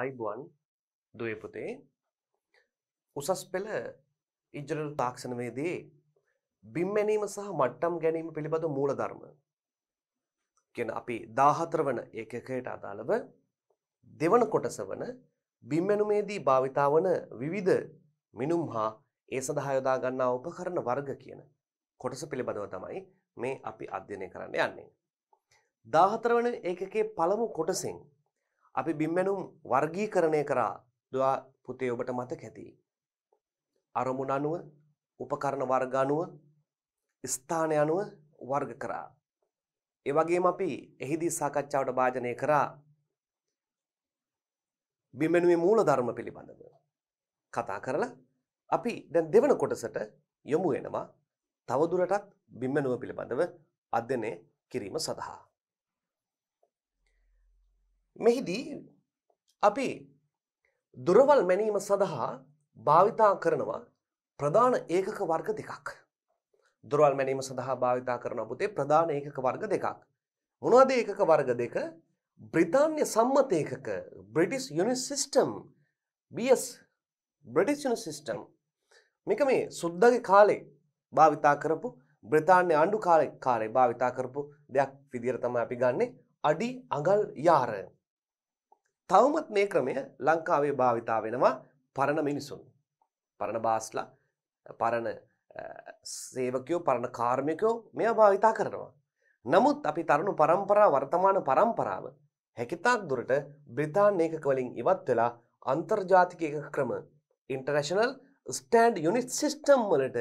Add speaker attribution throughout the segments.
Speaker 1: අයිබුවන් දුවපුතේ උසස් පෙළ ඉජරල් තාක්ෂණවේදී බිම්මැනීම සහ මට්ටම් ගැනීම පිළිබඳ මූල ධර්ම කියන අපි දාහතර වන ඒකකයට අදාළව දෙවන කොටස වන බිම්මැනුමේදී භාවිතාවන විවිධ මිනුම් හා ඒ සඳහා යොදා ගන්නා උපකරණ වර්ග කියන කොටස පිළිබඳව තමයි මේ අපි අධ්‍යයනය කරන්න යන්නේ. දාහතර වන ඒකකේ පළමු කොටසෙන් අපි බිම්මැනුම් වර්ගීකරණය කරා දවා පුතේ ඔබට මතක ඇති. අරමුණ අනුව උපකරණ වර්ග අනුව ස්ථානය අනුව වර්ග කරා. ඒ වගේම අපි එහිදී සාකච්ඡාවට භාජනය කරා බිමෙනුවේ මූලධර්ම පිළිබඳව කතා කරලා අපි දැන් දෙවන කොටසට යොමු වෙනවා තවදුරටත් බිම්මනුව පිළිබඳව අධ්‍යයනය කිරීම සඳහා මෙහිදී අපි දුරවල් මැනීම සඳහා භාවිතා කරනවා ප්‍රධාන ඒකක වර්ග දෙකක්. දුරවල් මැනීම සඳහා භාවිතා කරන පුතේ ප්‍රධාන ඒකක වර්ග දෙකක්. මොනවද ඒකක වර්ග දෙක? බ්‍රිතාන්‍ය සම්මත ඒකක British unit system BS British unit system මේක මේ සුද්දගේ කාලේ භාවිතා කරපු බ්‍රතාන්‍ය අණ්ඩු කාලේ කාලේ භාවිතා කරපු දෙයක් විදිහට තමයි අපි ගන්නෙ අඩි අඟල් යාර තවමත් මේ ක්‍රමය ලංකාවේ භාවිතා වෙනවා පරණ මිනිසුන්. පරණ බාස්ලා පරණ සේවකයෝ පරණ කාර්මිකයෝ මෙය භාවිතා කරනවා. නමුත් අපි තරුණු පරම්පරා වර්තමාන පරම්පරාව හැකිතාක් දුරට බ්‍රිතාන් ඒකක වලින් ඉවත් වෙලා අන්තර්ජාතික එක ක්‍රම ඉන්ටර්නැශනල් ස්ටෑන්ඩ් යුනිට් සිිස්ටම් වලට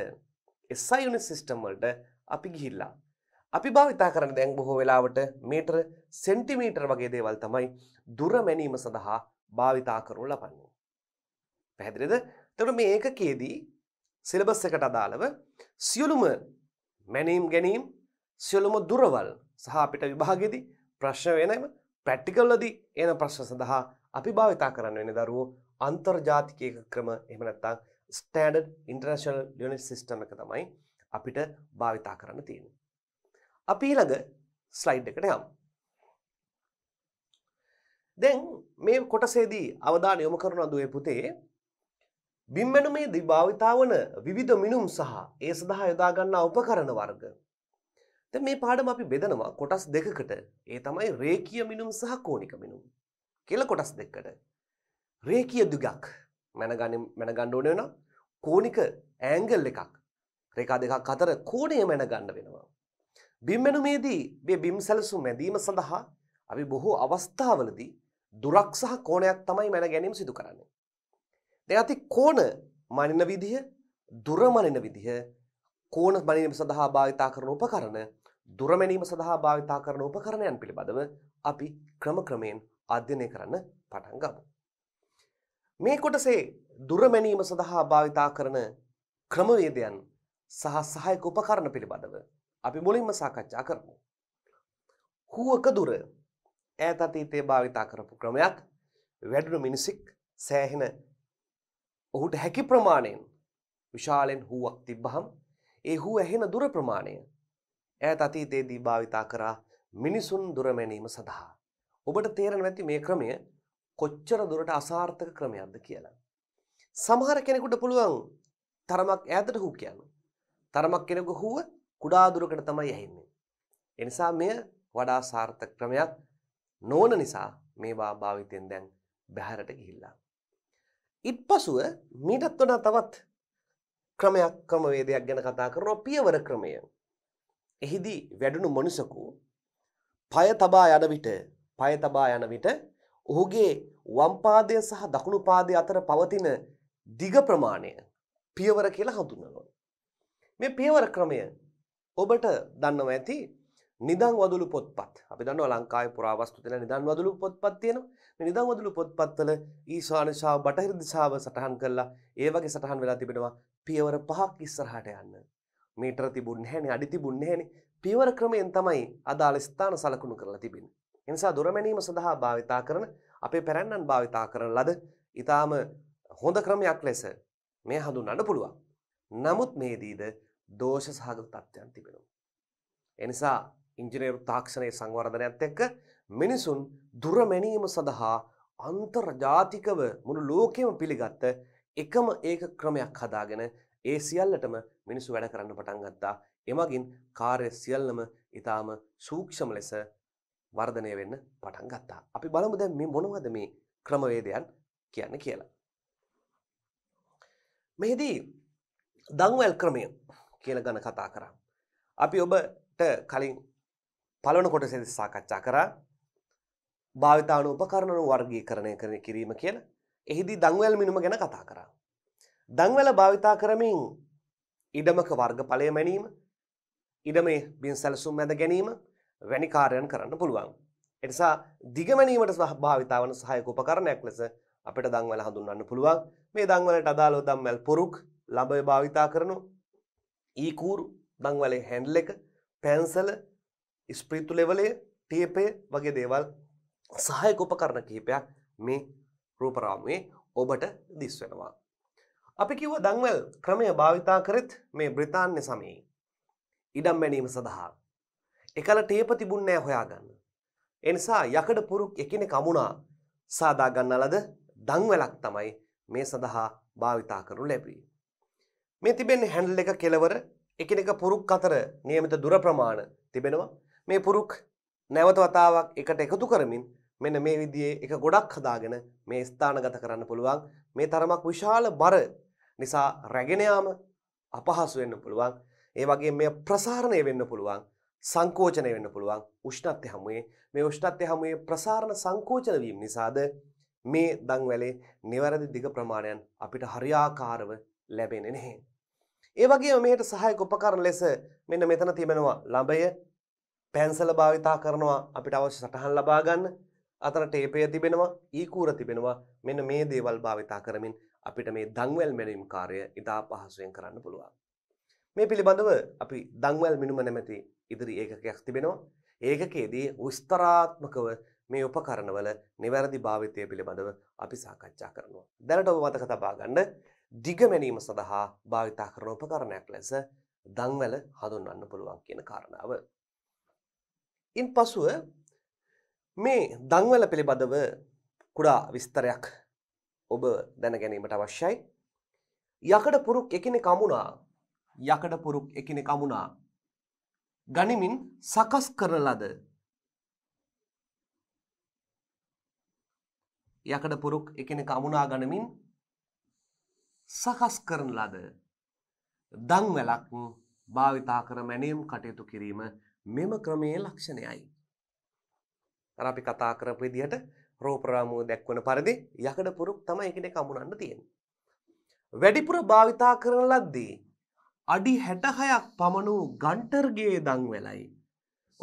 Speaker 1: එස්සයි යුනිට් සිිස්ටම් වලට අපි ගිහිල්ලා අපි භාවිතා කරන දැන් බොහෝ වෙලාවට මීටර් සෙන්ටිමීටර් වගේ දේවල් තමයි දුර මැනීම සඳහා භාවිතා කරනු ලබන්නේ. පැහැදිලිද? එතකොට මේ ඒකකයේදී සිලබස් එකට අදාළව සියලුම මැනීම් ගැනීම් සියලුම දුරවල් සහ අපිට විභාගෙදී ප්‍රශ්න වෙනම ප්‍රැක්ටිකල්ලදී එන ප්‍රශ්න සඳහා අපි භාවිතා කරන්න වෙන දරුවෝ අන්තර්ජාතික ඒක ක්‍රම එහෙම නැත්නම් ස්ටෑන්ඩඩ් ඉන්ටර්නැෂනල් යුනිට් සිස්ටම් එක තමයි අපිට භාවිතා කරන්න තියෙන්නේ. අපි ඊළඟ ස්ලයිඩ් එකට යමු. දැන් මේ කොටසේදී අවධානය යොමු කරන දුවේ පුතේ බිම්මැණුමේ දිභාවිතා වන විවිධ මිනුම් සහ ඒ සඳහා යොදා ගන්නා උපකරණ වර්ග. දැන් මේ පාඩම අපි බෙදනවා කොටස් දෙකකට. ඒ තමයි රේඛීය මිනුම් සහ කෝණික මිනුම් කියලා කොටස් දෙකකට. රේඛීය දුගක් මැනගන්න මැනගන්න ඕනේ වෙනවා. කෝණික ඇන්ගල් එකක්. රේඛා දෙකක් අතර කෝණය මැනගන්න වෙනවා. බිම්මැනුමේදී මේ බිම් සැලසුම් මැදීම සඳහා අපි බොහෝ අවස්ථාවලදී දුරක් සහ කෝණයක් තමයි මැන ගැනීම සිදු කරන්නේ. දැන් අපි කෝණ මනින විදිහ, දුර මනින විදිහ, කෝණ මනින සඳහා භාවිතා කරන උපකරණ, දුර මැනීම සඳහා භාවිතා කරන උපකරණයන් පිළිබඳව අපි ක්‍රම ක්‍රමයෙන් අධ්‍යයනය කරන්න පටන් ගමු. මේ කොටසේ දුර මැනීම සඳහා භාවිතා කරන ක්‍රමවේදයන් සහ සහායක උපකරණ පිළිබඳව අපි මුලින්ම සාකච්ඡා කරමු. හුවක දුර ඈත අතීතයේ භාවිතා කරපු ක්‍රමයක් වැඩුණු මිනිසෙක් සෑහෙන ඔහුට හැකි ප්‍රමාණයෙන් විශාලෙන් හුවක් තිබ්බහම ඒ හුව ඇහෙන දුර ප්‍රමාණය ඈත අතීතයේදී භාවිතා කරා මිනිසුන් දුර මැනීම සඳහා ඔබට තේරෙනවා ඇති මේ ක්‍රමය කොච්චර දුරට අසාර්ථක ක්‍රමයක්ද කියලා සමහර කෙනෙකුට පුළුවන් තරමක් ඈතට හුව කියන්න තරමක් කෙනෙකු හුව කුඩා දුරකට තමයි ඇහින්නේ. ඒ නිසා මෙය වඩා සාර්ථක ක්‍රමයක් නොවන නිසා මේවා භාවිතයෙන් දැන් බැහැරට ගිහිල්ලා. ඉත්පසුව මීටත් වඩා තවත් ක්‍රමයක් ක්‍රමවේදයක් ගැන කතා කරනවා පියවර ක්‍රමය. එහිදී වැඩුණු මනුසකු පය තබා යන විට පය තබා යන විට ඔහුගේ වම් පාදය සහ දකුණු පාදය අතර පවතින දිග ප්‍රමාණය පියවර කියලා හඳුන්වනවා. මේ පියවර ක්‍රමය ඔබට දන්නව ඇති නිදන් වදුළු පොත්පත් අපි දන්නවා ලංකාවේ පුරාවස්තු තියෙන නිදන් වදුළු පොත්පත් තියෙනවා මේ නිදන් වදුළු පොත්පත්වල ඊශාන දිශාව බටහිර දිශාව සටහන් කරලා ඒ වගේ සටහන් වෙලා තිබෙනවා පියවර පහක් ඉස්සරහට යන්න මීටර තිබුණ නැහැනේ අඩි තිබුණ නැහැනේ පියවර ක්‍රමයෙන් තමයි අදාළ ස්ථාන සලකුණු කරලා තිබෙන්නේ ඒ නිසා දොරමැනීම සඳහා භාවිතා කරන අපේ පැරැන්නන් භාවිතා කරන ලද ඊටාම හොඳ ක්‍රමයක් ලෙස මේ හඳුන්වන්න පුළුවන් නමුත් මේදීද දෝෂ සහගත තත්ත්වයන් තිබෙනවා. එනිසා ඉංජිනේරු තාක්ෂණයේ සංවර්ධනයත් එක්ක මිනිසුන් දුරමැනීම සඳහා අන්තර්ජාතිකව මුළු ලෝකෙම පිළිගත්ත එකම ඒක ක්‍රමයක් හදාගෙන ඒ සියල්ලටම මිනිසු වැඩ කරන්න පටන් ගත්තා. එමගින් කාර්ය සියල්ලම ඊටාම සූක්ෂම ලෙස වර්ධනය වෙන්න පටන් ගත්තා. අපි බලමු දැන් මේ මොනවද මේ ක්‍රමවේදයන් කියන්නේ කියලා. මෙහිදී දංවැල් ක්‍රමය කියන ගැන කතා කරා. අපි ඔබට කලින් පළවන කොටසේදී සාකච්ඡා කරා භාවිතාන උපකරණ වර්ගීකරණය කරන කිරීම කියලා. එහිදී දන්වැල් මිනුම ගැන කතා කරා. දන්වැල භාවිතා කරමින් ඉඩමක වර්ගඵලය මැනීම ඉඩමේ බින් සැලසුම් ඇඳ ගැනීම වැනි කාර්යයන් කරන්න පුළුවන්. එනිසා දිගමැනීමට භාවිතාවන සහයක උපකරණයක් ලෙස අපිට දන්වැල හඳුන්වන්න පුළුවන්. මේ දන්වලට අදාළව දන්වැල් පුරුක් ළඹය භාවිතා කරනු ඊකූරු දංවලේ හැන්ඩල එක පැන්සල ස්ප්‍රීතු ලෙවලය ටේපය වගේ දේවල් සහය කොපකරණ කිහිපයක් මේ රූපරාමුවේ ඔබට දිස් වෙනවා. අපි කිව්ව දංවල් ක්‍රමය භාවිතා කරත් මේ බ්‍රතාන්‍ය සමයේ. ඉඩම් මැනීම සඳහා. එකල ටේප තිබුන්නෑ හොයාගන්න. එනිසා යකඩ පුරුක් එකන කමුණා සාදාගන්නලද දංවලක් තමයි මේ සඳහා භාවිතා කරු ලැබී. මේ තිබෙන හැන්ඩල් එක කෙලවර එකිනෙක පුරුක් අතර નિયમિત දුර ප්‍රමාණ තිබෙනවා. මේ පුරුක් නැවත වතාවක් එකට එකතු කරමින් මෙන්න මේ විදිහේ එක ගොඩක් හදාගෙන මේ ස්ථානගත කරන්න පුළුවන්. මේ තරමක් විශාල බර නිසා රැගෙන යාම අපහසු වෙන්න පුළුවන්. ඒ වගේම මේ ප්‍රසාරණය වෙන්න පුළුවන්. සංකෝචනය වෙන්න පුළුවන්. උෂ්ණත්වය හැමුවේ මේ උෂ්ණත්වය හැමුවේ ප්‍රසාරණ සංකෝචන වීම නිසාද මේ දන්වැලේ නිවැරදි දිග ප්‍රමාණයන් අපිට හරියාකාරව ලැබෙන්නේ නැහැ. ඒවගේ මෙහට සහය උපකරන ලෙස මෙන්න මෙතන තිබෙනවා ළබය පැන්සල භාවිතා කරනවා අපිට අවශ්‍ය සටහන් ලබාගන්න අතර ටේපය තිබෙනවා ඊකූර තිබෙනවා මෙන්න මේ දේවල් භාවිතා කරමින් අපිට මේ දංවැල් මැනීම් කාරය ඉතා පහසුවෙන් කරන්න පුළුවන්. මේ පිළිබඳව අපි දංවැල් මිනුම නැමැති ඉදිරි ඒකකයක් තිබෙනවා ඒකකේදී විස්තරාත්මකව මේ උපකරණවල නිවැරදි භාවිතය පිළිබඳව අපි සාකච්ඡා කරනවා. දැනට ඔබ මතක තබා ගන්න දිගමැනීම සඳහා භාවිතා කරන උපකරණයක් ලෙස දංවැල හඳුන්වන්න පුළුවන් කියන කාරණාව. ඉන් පසුව මේ දංවැල පිළිබඳව කුඩා විස්තරයක් ඔබ දැනගැනීමට අවශ්‍යයි. යකඩ පුරුක් එකනෙ කමුණා යකඩ පුරුක් එකනෙ කමුණා ගනිමින් සකස් කරන ලද යකඩ පුරුක් එකනෙ කමුණා ගනමින් සකස් කරන ලද දංවැලක් භාවිතා කර මැනීම් කටයුතු කිරීම මෙම ක්‍රමයේ ලක්ෂණයයි. අර අපි කතා කරපු විදිහට රෝපරාමුව දැක්වන පරිදි යකඩ පුරුක් තමයි එකිනෙක අමුණන්න තියෙන්නේ. වැඩිපුර භාවිතා කරන ලද්දී අඩි 66ක් පමණ වූ ගන්ටර්ගේ දන්වැලයි.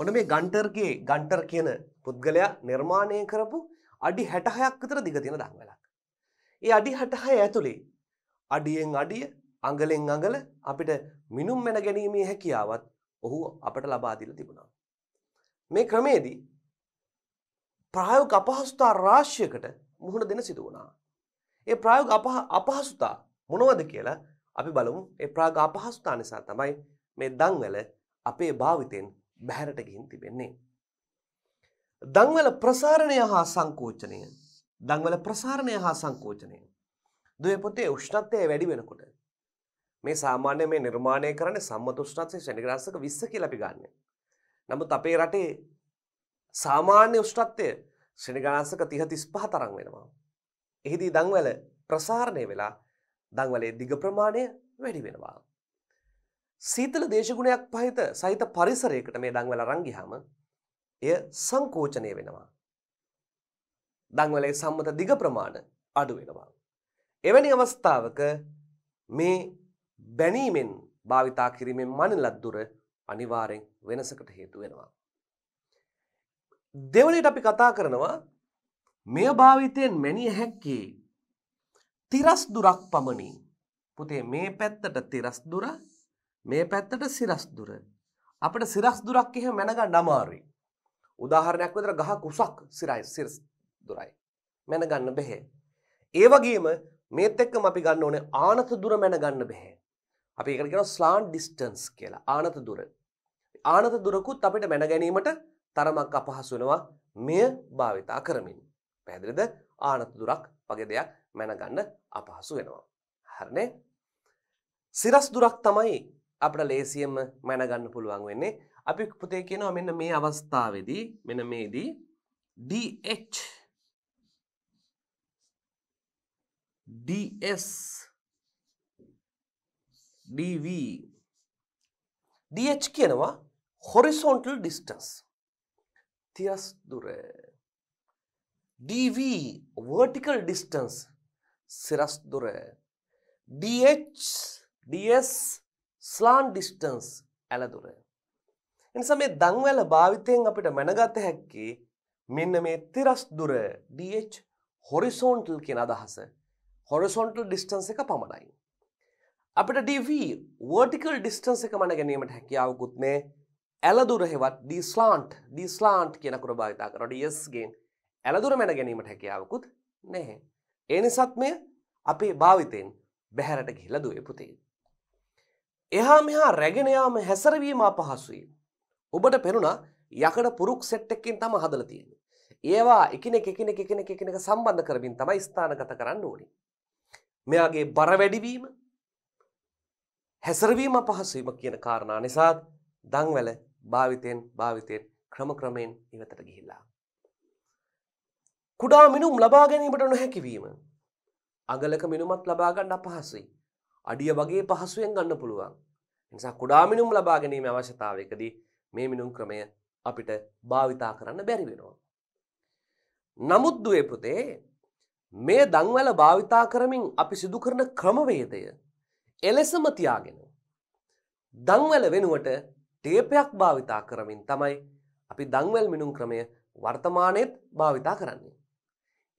Speaker 1: ඔන්න මේ ගන්ටර්ගේ ගන්ටර් කියන පුද්ගලයා නිර්මාණය කරපු අඩි 66ක් විතර දිග තියෙන දන්වැලක්. ඒ අඩි 66 ඇතුලේ අඩියෙන් අඩිය අඟලෙන් අඟල අපිට මිනුම් මැන ගැනීමේ හැකියාවත් ඔහු අපට ලබා දීලා තිබුණා. මේ ක්‍රමේදී ප්‍රායෝගික අපහසුතා රාශියකට මුහුණ දෙන සිදු වුණා. ඒ ප්‍රායෝගික අපහසුතා මොනවද කියලා අපි බලමු. ඒ ප්‍රායෝගික අපහසුතා නිසා තමයි මේ දන්වැල අපේ භාවිතෙන් බැහැරට ගිහින් තිබෙන්නේ. දන්වැල ප්‍රසාරණය හා සංකෝචනය දංවල ප්‍රසාරණය හා සංකෝචනය දුවේ පුතේ උෂ්ණත්වය වැඩි වෙනකොට මේ සාමාන්‍ය මේ නිර්මාණය කරන්නේ සම්මත උෂ්ණත්වය ශනිග්‍රාසක 20 කියලා අපි ගන්න. නමුත් අපේ රටේ සාමාන්‍ය උෂ්ණත්වය ශනිග්‍රාසක 30 35 තරම් වෙනවා. එහිදී දන්වැල ප්‍රසාරණය වෙලා දන්වැලේ දිග ප්‍රමාණය වැඩි වෙනවා. සීතල දේශගුණයක් පහිත සහිත පරිසරයකට මේ දංවල රංගිහම එය සංකෝචනය වෙනවා. දංවලේ සම්මත දිග ප්‍රමාණ අඩු වෙනවා. එවැනි අවස්ථාවක මේ බැනීමෙන් භාවිතා කිරීමෙන් මනලත් දුර අනිවාරෙන් වෙනසකට හේතු වෙනවා. දෙවනට අපි කතා කරනවා මෙය භාවිතයෙන් මැනිය හැක්කේ තිරස් දුරක් පමණි පුතේ මේ පැත්තට තිරස් දුර මේ පැත්තට සිරස් දුර අපට සිරස් දුරක් එහෙම මැනගන්න අමාරුයි උදාහරණයක් විතර ගහ කුසක් සිරයි සිරස් දුරයි මැනගන්න බැහැ ඒ වගේම මේත් එක්කම අපි ගන්න ඕනේ ආනත දුර මැන ගන්න බෑ. අපි ඒකට කියනවා ස්ලාන්ට් ඩිස්ටන්ස් කියලා. ආනත දුර. ආනත දුරකුත් අපිට මැන ගැනීමට තරමක් අපහසු වෙනවා මෙය භාවිතා කරමින්. පැහැදිලිද? ආනත දුරක් වගේ දෙයක් මැන ගන්න අපහසු වෙනවා. හරිනේ? සිරස් දුරක් තමයි අපිට ලේසියෙන්ම මැන ගන්න පුළුවන් වෙන්නේ. අපි පුතේ කියනවා මෙන්න මේ අවස්ථාවේදී මෙන්න මේදී DH ds dv dh කියනවා horizontal distance තියස් දුර dv vertical distance සිරස් දුර dh ds slant distance ඇල දුර එනිසා මේ දංවැල භාවිතයෙන් අපිට මැනගත හැක්කේ මෙන්න මේ තිරස් දුර dh horizontal කියන අදහස හොරසොන්ටල් ඩිස්ටන්ස එක පමණයි. අපිට DV වර්ටිකල් ඩිස්ටන්ස එක මන ගැනීමට හැකියාවකුත් මේ ඇලදුර හෙවත් ඩීස්ලාන්ට් ඩීස්ලාන්ට් කියනකුර භාවිතා කරට යස්ගෙන් ඇලදුර මැන ගැනීමට හැකියාවකුත් නැහැ. ඒ නිසත් මේ අපේ භාවිතයෙන් බැහැරට ගිහිලදුව එපුතේ. එහා මෙහා රැගෙනයාම හැසරවීම අපහසුයි. ඔබට පෙනුණා යකඩ පුරුක් සෙට්ටක්කින් තම හදල තියෙන. ඒවා එකන එකන එකන එකන සම්බන්ධ කරමින් තමයි ස්ථානගත කරන්න ඕනි. මෙයාගේ බර වැඩිවීම හැසරවීම පහසුවීම කියන කාරණා නිසාත් දංවැල භාවිතයෙන් භාවිතයෙන් ක්‍රම ක්‍රමයෙන් ඉවතට ගිහිල්ලා. කුඩා මිනුම් ලබා ගැනීමට නොහැකිවීම. අගලක මිනුමත් ලබාගන්න අපහසුයි. අඩිය වගේ පහසුවෙන් ගන්න පුළුවන්. නිසා කුඩා මිනුම් ලබා ගැනීම අවශ්‍යතාවයකදී මේ මිනුම් ක්‍රමය අපිට භාවිතා කරන්න බැරි වෙනවා. නමුත් දුවේ පුතේ මේ දංවැල භාවිතා කරමින් අපි සිදු කරන ක්‍රමවේදය එලෙසම තියාගෙන දංවැල වෙනුවට ටේපයක් භාවිතා කරමින් තමයි අපි දංවැල් මිනුම් ක්‍රමය වර්තමානයේත් භාවිතා කරන්නේ.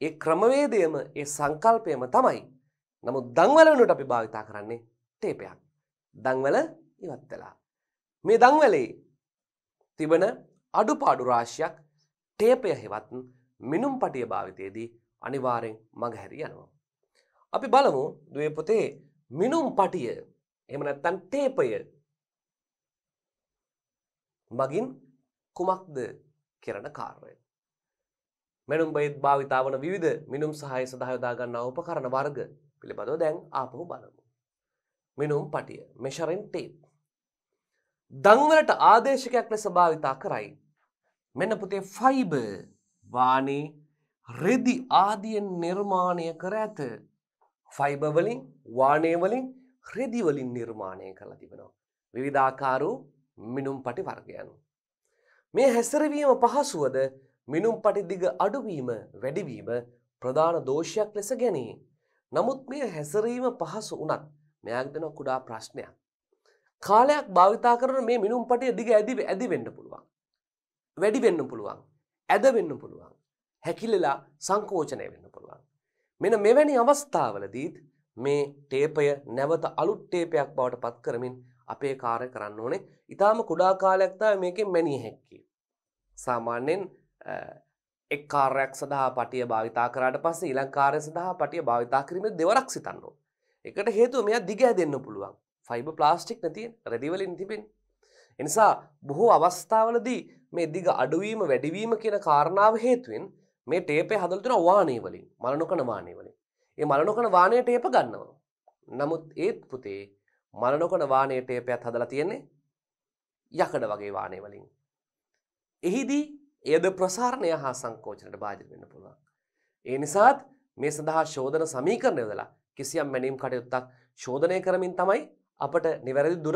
Speaker 1: ඒ ක්‍රමවේදයම ඒ සංකල්පයම තමයි. නමුත් දංවැල වෙනුවට අපි භාවිතා කරන්නේ ටේපයක්. දංවැල ඉවත් වෙලා. මේ දංවැලේ තිබෙන අඩුපාඩු රාශියක් ටේපය හෙවත් මිනුම් පටිය භාවිතයේදී අනිවාරෙන් මඟහැරි යනවා. අපි බලමු දුවේ පොතේ මිනුම් පටිය එහෙම නැත්තන් තේපය මගින් කුමක්ද කරන කාර්ය. මෙනුම් බයිත් භාවිතා වන විධ මිනුම් සහය සදහයොදාගන්නා උපකරණ වර්ග පිළිබඳව දැන් ආපහු බලමු. මිනුම් පටිය මෙෂරෙන් ටේප්. දංවලට ආදේශකයක් ලෙස භාවිතා කරයි. මෙන්න පුතේ ෆයිබ වානේ රෙදි ආදියෙන් නිර්මාණය කර ඇත. ෆයිබවලින් වානයවලින් රෙදිවලින් නිර්මාණය කළ තිබෙනවා. විවිධාකාරු මිනුම් පටි වර්ගයනු. මේ හැසරවීම පහසුවද මිනුම් පටි දිග අඩුවීම වැඩිවීම ප්‍රධාන දෝෂයක් ලෙස ගැනී. නමුත් මේ හැසරීම පහසු වනත් මෙයක්දන කුඩා ප්‍රශ්නයක්. කාලයක් භාවිතා කරන මේ මිනුම් පටිය දිග ඇදි ඇදි වෙන්න පුළුවන්. වැඩි වෙන්න පුළුවන්. ඇද වෙන්න පුළුවන්. හැකිලලා සංකෝචනය වෙන්න පුළුවන්. මෙන මෙවැනි අවස්ථාවලදීත් මේ ටේපය නැවත අලුත් ටේපයක් බවට පත් කරමින් අපේ කාරය කරන්න ඕනේ ඉතාම කුඩා කාලයක්තා මේක මැනී හැක්කේ. සාමාන්‍යෙන් එක් කාරයක් සඳහා පටිය භාවිතා කරට පස්ස ඉලංකාරය සඳහා පටිය භාවිතා කිරීම දෙවරක් සිතන්නවා. එකට හේතුව මෙයා දිගෑ දෙන්න පුළුවන් ෆයිබ ප්ලාස්ටික් නැති රැදිවලින් තිබෙන්. එනිසා බොහෝ අවස්ථාවලදී මේ දිග අඩුවීම වැඩිවීම කියන කාරණාව හේතුවෙන් මේ ටේපේ හදල තින වානේ වලින් මලනොකන වානේ වලින් ඒ මලනොකන වානය ටේප ගන්නවා. නමුත් ඒත් පුතේ මලනොකන වානේ ටේපයක්ත් හදලා තියෙන්නේ යකඩ වගේ වානේ වලින්. එහිදී එයද ප්‍රසාරණය හා සංකෝචනට බාධ වෙන්න පුළුවන්. ඒ නිසාත් මේ සඳහා ශෝධන සමීකරණය දලා කිසියම් මැනීම් කටයුත්තක් ශෝධනය කරමින් තමයි අපට නිවැරදි දුර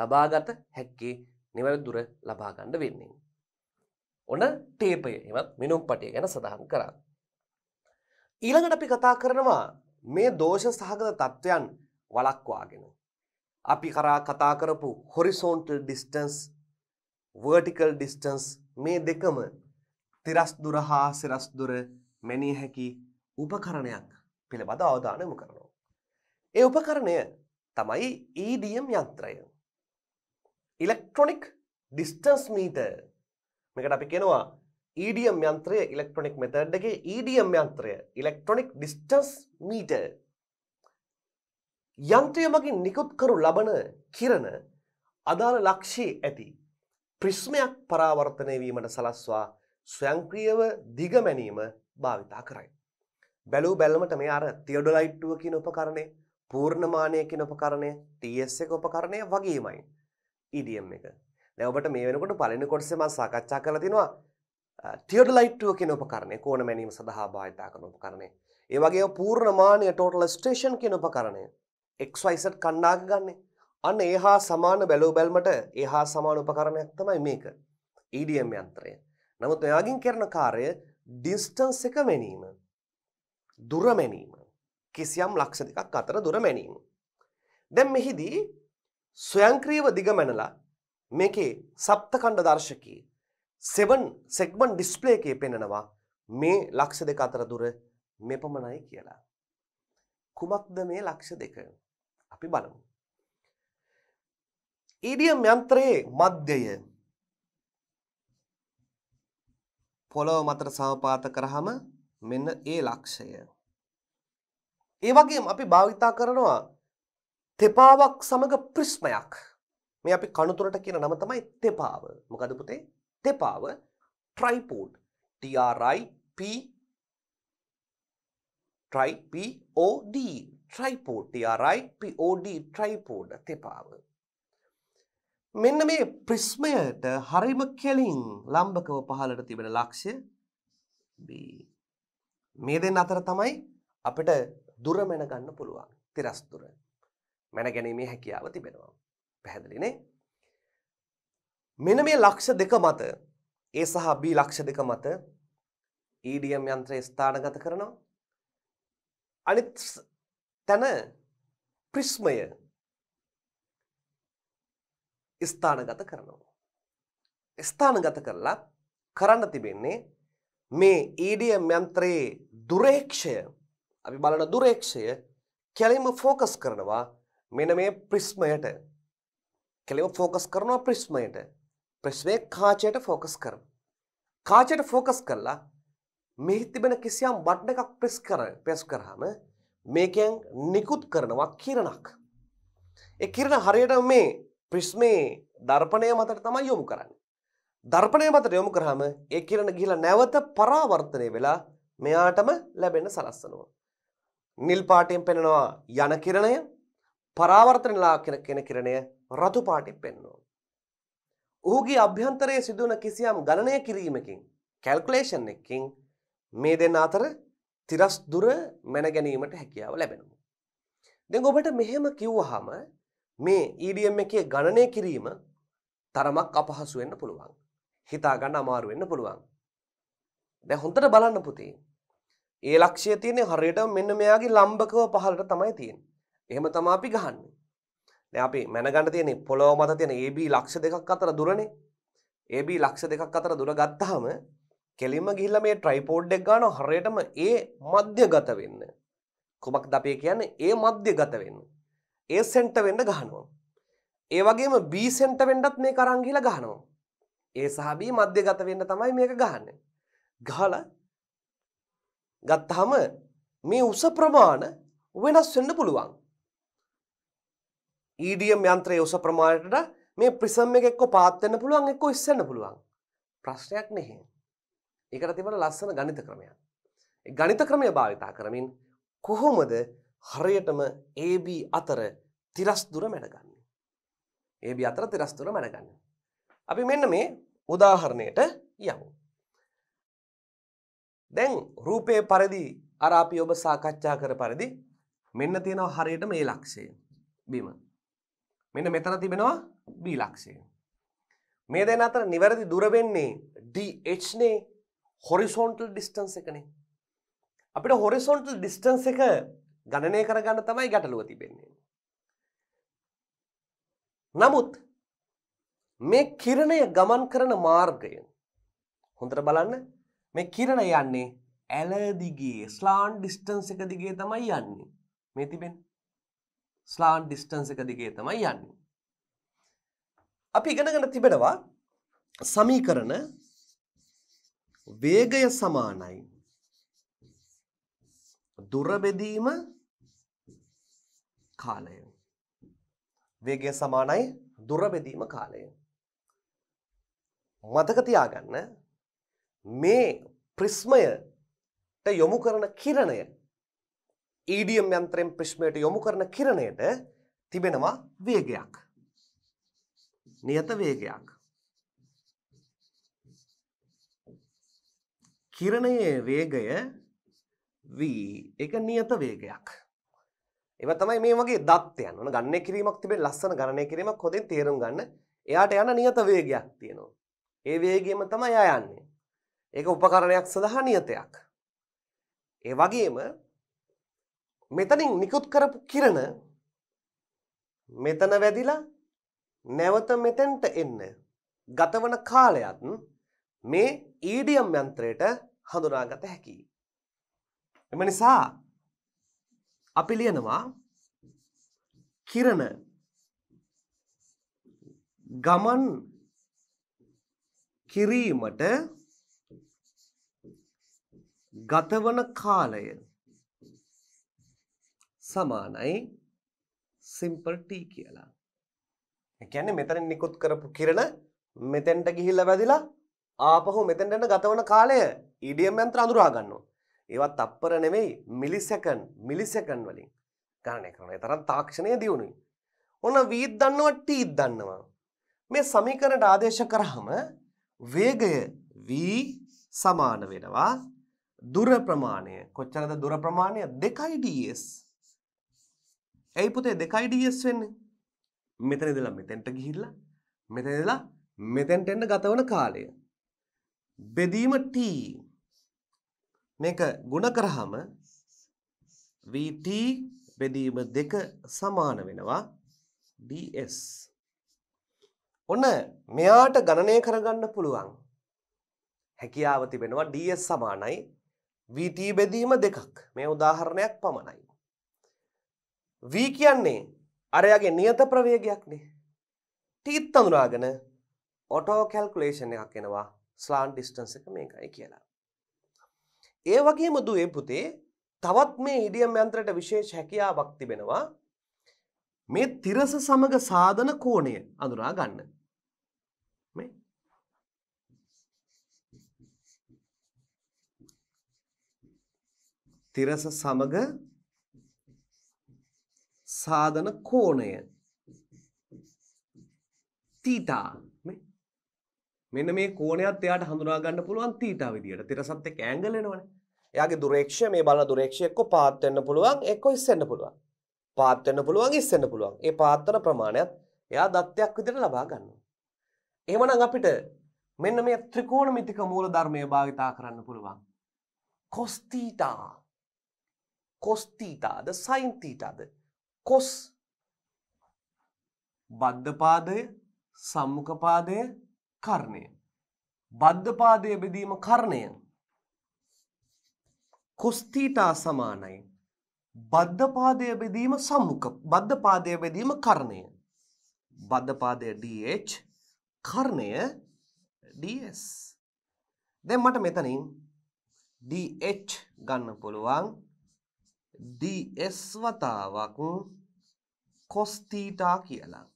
Speaker 1: ලබාගත හැක්කේ නිවැරදි දුර ලබාගන්න වෙන්නේ. ඔන ටේපය එවත් මිනුම් පටිය ගැන සඳහන් කරා. ඊළඟට අපි කතා කරනවා මේ දෝෂ සහගත තත්ත්වයන් වලක්වාගෙන. අපි කරා කතා කරපු හොරිසෝන්ටල් ඩිස්ටන්ස් වර්ටිකල් ඩිස්ටන්ස් මේ දෙකම තිරස්දුර හා සිරස්දුර මැනිය හැකි උපකරණයක් පිළිබඳ අවධානයමු කරනවා. ඒ උපකරණය තමයි EDM යන්ත්‍රය. ඉලෙක්ට්‍රොනික් ඩිස්ටන්ස් මීටර් මේකට අපි කියනවා EDM යන්ත්‍රය ඉලෙක්ට්‍රොනික් මෙතඩ් එකේ EDM යන්ත්‍රය ඉලෙක්ට්‍රොනික් ඩිස්ටන්ස් මීටර් යන්ත්‍රය මගින් නිකුත් කරු ලබන කිරණ අදාළ ලක්ෂයේ ඇති ප්‍රිස්මයක් පරාවර්තනය වීමට සලස්වා ස්වයංක්‍රියව දිගමැනීම භාවිතා කරයි. බැලූ බැල්මට මේ අර තියඩොලයිට්ටුව කියන උපකරණය පූර්ණමානයකින් උපකරණය TS එක උපකරණය වගේමයි EDM එක ඔබට මේ වෙනකොට පලනි කොටසම සාකච්ඡා කළ තිනවා ටියඩලයිට්ුව කියෙන උපකරණය කෝන මැනීම සඳහා භාවිතා කරන උපකරණය ඒවගේ පූර්ණමානය ටෝටල ස්ටේෂන් කියෙන උපකරණය එක්වයිසට් කණ්ඩාග ගන්නේ අන්න ඒ හා සමාන බැලෝ බැල්මට ඒ හා සමාන උපකරණයක් තමයි මේක EDM යන්ත්‍රය නමුත් එයාගින් කරන කාරය ඩිස්ටන්ස් එක මැනීම දුරමැනීම කිසියම් ලක්ෂ දෙකක් අතර දුර මැනීම දැම් මෙහිදී ස්වයංක්‍රීව දිගමැනලා මේකේ සප්තකණ්ඩ දර්ශකයේ 7 සෙග්මන්ට් ඩිස්ප්ලේ එකේ පෙන්නනවා මේ ලක්ෂ දෙක අතර දුර මෙපමණයි කියලා. කුමක්ද මේ ලක්ෂ දෙක? අපි බලමු. ඊඩියම් යන්ත්‍රයේ මධ්‍යය පොළොව මතර සමපාත කරාම මෙන්න ඒ ලක්ෂය. ඒ වගේම අපි භාවිතා කරනවා තෙපාවක් සමග ප්‍රිස්මයක්. මේ අපි කණුතුරට කියන නම තමයි තෙපාව. මොකද පුතේ? තෙපාව tripod. T R I P try P O D tripod T R I P O D tripod තෙපාව. මෙන්න මේ ප්‍රිස්මයට හරිම කෙලින් ලම්බකව පහළට තිබෙන ලක්ෂ්‍ය B. මේ දෙන්න අතර තමයි අපිට දුර මැන ගන්න පුළුවන්. තිරස් දුර. මැන ගැනීමේ හැකියාව තිබෙනවා. පැහැදිලිනේ මෙන මේ ලක්ෂ දෙක මත ඒ සහ B ලක්ෂ දෙක මත EDM යන්ත්‍රය ස්ථානගත කරනවා අනිත් තන ප්‍රිස්මය ස්ථානගත කරනවා ස්ථානගත කරලා කරන්න තිබෙන්නේ මේ EDM යන්ත්‍රයේ දුරේක්ෂය අපි බලන දුරේක්ෂය කැලින්ම ෆෝකස් කරනවා මෙන්න මේ ප්‍රිස්මයට කෙලෙව ෆෝකස් කරනවා ප්‍රිස්මයට. ප්‍රිස්මේ කාචයට ෆෝකස් කරමු. කාචයට ෆෝකස් කළා මෙහි තිබෙන කිසියම් බට්න එකක් ප්‍රෙස් කර ප්‍රෙස් කරාම මේකෙන් නිකුත් කරනවා කිරණක්. ඒ කිරණ හරියට මේ ප්‍රිස්මේ දර්පණය මතට තමයි යොමු කරන්නේ. දර්පණය මතට යොමු කරාම ඒ කිරණ ගිහිලා නැවත පරාවර්තනය වෙලා මෙයාටම ලැබෙන්න සලස්සනවා. නිල් පාටයෙන් පෙනෙනවා යන කිරණය පරාවර්තනලා කෙන කිරණය රතු පාටි පෙන්වනවා. ඔහුගේ අභ්‍යන්තරයේ සිදුවන කිසියම් ගණනය කිරීමකින් කැල්කුලේෂන් එකකින් මේ දෙන්න අතර තිරස් දුර මැන ගැනීමට හැකියාව ලැබෙනවා. දැන් ඔබට මෙහෙම කිව්වහම මේ EDM එකේ ගණනය කිරීම තරමක් අපහසු වෙන්න පුළුවන්. හිතා ගන්න අමාරු වෙන්න පුළුවන්. දැන් හොඳට බලන්න පුතේ. ඒ ලක්ෂ්‍යය තියෙන්නේ හරියටම මෙන්න මෙයාගේ ලම්බකව පහළට තමයි තියෙන්නේ. එහෙම තමයි අපි ගහන්නේ. දැන් අපි මැනගන්න තියෙන්නේ පොළොව මත තියෙන AB ලක්ෂ දෙකක් අතර දුරනේ. AB ලක්ෂ දෙකක් අතර දුර ගත්තාම කෙලින්ම ගිහිල්ලා මේ ට්‍රයිපෝඩ් එක ගන්නවා හරියටම ඒ මධ්‍යගත වෙන්න. කොමක්ද අපි කියන්නේ? ඒ මධ්‍යගත වෙන්න. ඒ සෙන්ටර් වෙන්න ගහනවා. ඒ වගේම B සෙන්ටර් වෙන්නත් මේක අරන් ගිහිල්ලා ගහනවා. ඒ සහ B මධ්‍යගත වෙන්න තමයි මේක ගහන්නේ. ගහලා ගත්තාම මේ උස ප්‍රමාණ වෙනස් වෙන්න පුළුවන්. EDM යන්ත්‍රයේ ඔස ප්‍රමාණයට මේ ප්‍රිසම් එක එක්ක පාත් වෙන්න පුළුවන් එක්ක ඉස්සෙන්න පුළුවන්. ප්‍රශ්නයක් නැහැ. ඒකට තිබෙන ලස්සන ගණිත ක්‍රමයක්. ඒ ගණිත ක්‍රමය භාවිතා කරමින් කොහොමද හරියටම AB අතර තිරස් දුර මැඩගන්නේ? AB අතර තිරස් දුර මැඩගන්නේ. අපි මෙන්න මේ උදාහරණයට යමු. දැන් රූපයේ පරිදි අර අපි ඔබ සාකච්ඡා කර පරිදි මෙන්න තියෙනවා හරියට මේ ලක්ෂය. බිම මෙන්න මෙතන තිබෙනවා B ලක්ෂය. මේ දෙන අතර නිවැරදි දුර වෙන්නේ DH නේ horizontal distance එකනේ. අපිට horizontal distance එක ගණනය කරගන්න තමයි ගැටලුව තිබෙන්නේ. නමුත් මේ කිරණය ගමන් කරන මාර්ගය හොඳට බලන්න මේ කිරණ යන්නේ ඇල දිගේ ස්ලාන් ඩිස්ටන්ස් එක දිගේ තමයි යන්නේ. මේ තිබෙන්නේ ස්ලාන් ඩිස්ටන්ස් එක දිගේ තමයි යන්නේ. අපි ඉගෙනගෙන තිබෙනවා සමීකරණ වේගය සමානයි දුර බෙදීම කාලය වේගය සමානයි දුර බෙදීම කාලය මතක තියාගන්න මේ ප්‍රිස්මයට යොමු කරන කිරණය ඊඩියම් e යන්ත්‍රයෙන් ප්‍රශ්මයට යොමු කරන කිරණයට තිබෙනවා වේගයක්. නියත වේගයක්. කිරණයේ වේගය v එක නියත වේගයක්. ඒවා තමයි මේ වගේ දත්තයන්. ඔන ගණනය කිරීමක් තිබෙන ලස්සන ගණනය කිරීමක් හොඳින් තේරුම් ගන්න. එයාට යන නියත වේගයක් තියෙනවා. ඒ වේගයම තමයි එයා යන්නේ. ඒක උපකරණයක් සඳහා නියතයක්. ඒ වගේම මෙතනින් නිකුත් කරපු කිරණ මෙතන වැදිලා නැවත මෙතෙන්ට එන්න ගතවන කාලයත් මේ ඊඩියම් යන්ත්‍රයට හඳුනාගත හැකියි. එම නිසා අපි ලියනවා කිරණ ගමන් කිරීමට ගතවන කාලය සමානයි සිම්පල් t කියලා. ඒ කියන්නේ මෙතන නිකුත් කරපු කිරණ මෙතෙන්ට ගිහිල්ලා වැදිලා ආපහු මෙතෙන්ට එන ගතවන කාලය EDM යන්ත්‍ර අඳුරා ගන්නවා. ඒවත් තප්පර නෙමෙයි මිලිසෙකන්ඩ් මිලිසෙකන්ඩ් වලින් ගණනය කරනවා. ඒ තරම් තාක්ෂණය දියුණුයි. ඔන්න v දන්නවා t දන්නවා. මේ සමීකරණට ආදේශ කරාම වේගය v සමාන වෙනවා දුර ප්‍රමාණය කොච්චරද දුර ප්‍රමාණය 2යි ds ඇයි පුතේ දෙකයි ඩස් වෙන්නේ මෙතන ඉදලා මෙතැන්ට ගිහිල්ලා මෙතන ඉදලා මෙතැන්ට එන්න ගතවන කාලය බෙදීම t මේක ගුණ කරාම vt බෙදීම දෙක සමාන වෙනවා ds ඔන්න මෙයාට ගණනය කරගන්න පුළුවන් හැකියාව තිබෙනවා ds සමානයි vt බෙදීම දෙකක් මේ උදාහරණයක් පමණයි v කියන්නේ අරයාගේ නියත ප්‍රවේගයක්නේ. t හඳුනාගෙන ඔටෝ කැල්කියුලේෂන් එකක් එනවා ස්ලාන්ට් ඩිස්ටන්ස් එක මේකයි කියලා. ඒ වගේම දුවේ පුතේ තවත් මේ ඉඩියම් යන්ත්‍රයට විශේෂ හැකියාවක් තිබෙනවා. මේ තිරස සමග සාධන කෝණය අඳුනා ගන්න. මේ තිරස සමග සාධන කෝණය තීටා මෙන්න මේ කෝණයත් එයාට හඳුනා ගන්න පුළුවන් තීටා විදියට. තිරසත් එක්ක ඇන්ගල් එනවනේ. එයාගේ දුරේක්ෂය මේ බලන දුරේක්ෂය එක්ක පාත් වෙන්න පුළුවන්, එක්ක ඉස්සෙන්න පුළුවන්. පාත් වෙන්න පුළුවන්, ඉස්සෙන්න පුළුවන්. ඒ පාත්තර ප්‍රමාණයත් එයා දත්තයක් විදියට ලබා ගන්නවා. එහෙමනම් අපිට මෙන්න මේ ත්‍රිකෝණමිතික මූල ධර්මය භාවිතා කරන්න පුළුවන්. cos theta cos theta ද sin theta ද කොස් බද්ධපාදය සම්මුඛපාදය කර්ණය බද්ධපාදය බෙදීම කර්ණය කොස් තීටා සමානයි බද්ධපාදය බෙදීම සම්මුඛ බද්ධපාදය බෙදීම කර්ණය බද්ධපාදය dh කර්ණය ds දැන් මට මෙතනින් dh ගන්න පුළුවන් ds වතාවක් cos theta කියලා.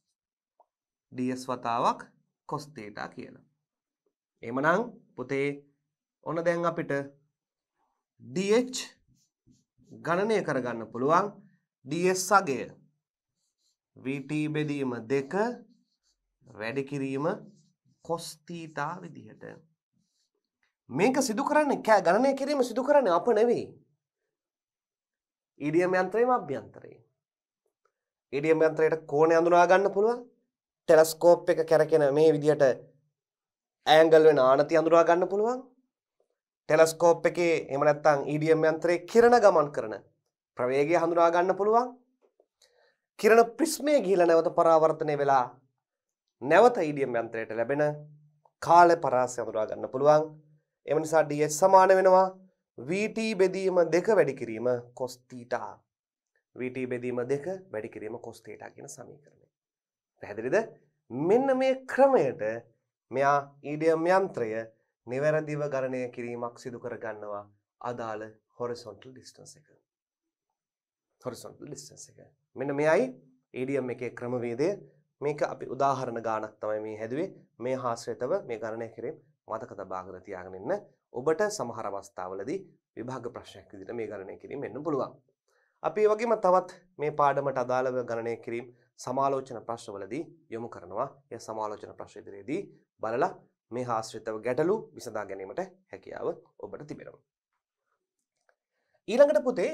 Speaker 1: ds වතාවක් cos theta කියලා. එහෙමනම් පුතේ ඔන්න දැන් අපිට dh ගණනය කරගන්න පුළුවන් ds අගය vt බෙදීම 2 වැඩි කිරීම cos theta විදිහට මේක සිදු කරන්නේ කෑ ගණනය කිරීම සිදු කරන්නේ අප නෙවෙයි EDM යන්ත්‍රයේම අභ්‍යන්තරේ. EDM යන්ත්‍රයට කෝණය අඳුනා ගන්න පුළුවන්. ටෙලස්කෝප් එක කැරකෙන මේ විදියට ඇන්ගල් වෙන ආනති අඳුනා ගන්න පුළුවන්. ටෙලස්කෝප් එකේ එහෙම නැත්නම් EDM යන්ත්‍රයේ කිරණ ගමන් කරන ප්‍රවේගය හඳුනා ගන්න පුළුවන්. කිරණ ප්‍රිස්මය ගිහිලා නැවත පරාවර්තනය වෙලා නැවත EDM යන්ත්‍රයට ලැබෙන කාල පරාසය හඳුනා ගන්න පුළුවන්. එම නිසා DS සමාන වෙනවා VT බෙදීම දෙක වැඩි කිරීම cos theta. VT බෙදීම දෙක වැඩි කිරීම cos theta කියන සමීකරණය. පැහැදිලිද? මෙන්න මේ ක්‍රමයට මෙයා EDM යන්ත්‍රය නිවැරදිව ගණනය කිරීමක් සිදු කරගන්නවා අදාළ horizontal distance එක. horizontal distance එක. මෙන්න මෙයයි EDM එකේ ක්‍රමවේදය. මේක අපි උදාහරණ ගානක් තමයි මේ හැදුවේ. මේ හාස්‍යතව මේ ගණනය කිරීම මතක තබාගෙන තියාගෙන ඉන්න. ඔබට සමහර අවස්ථාවලදී විභාග ප්‍රශ්නයක් විදිහට මේ ගණනය කිරීම වෙන්න පුළුවන්. අපි ඒ වගේම තවත් මේ පාඩමට අදාළව ගණනය කිරීම සමාලෝචන ප්‍රශ්නවලදී යොමු කරනවා. ඒ සමාලෝචන ප්‍රශ්න ඉදිරියේදී බලලා මේ ආශ්‍රිතව ගැටලු විසඳා ගැනීමට හැකියාව ඔබට තිබෙනවා. ඊළඟට පුතේ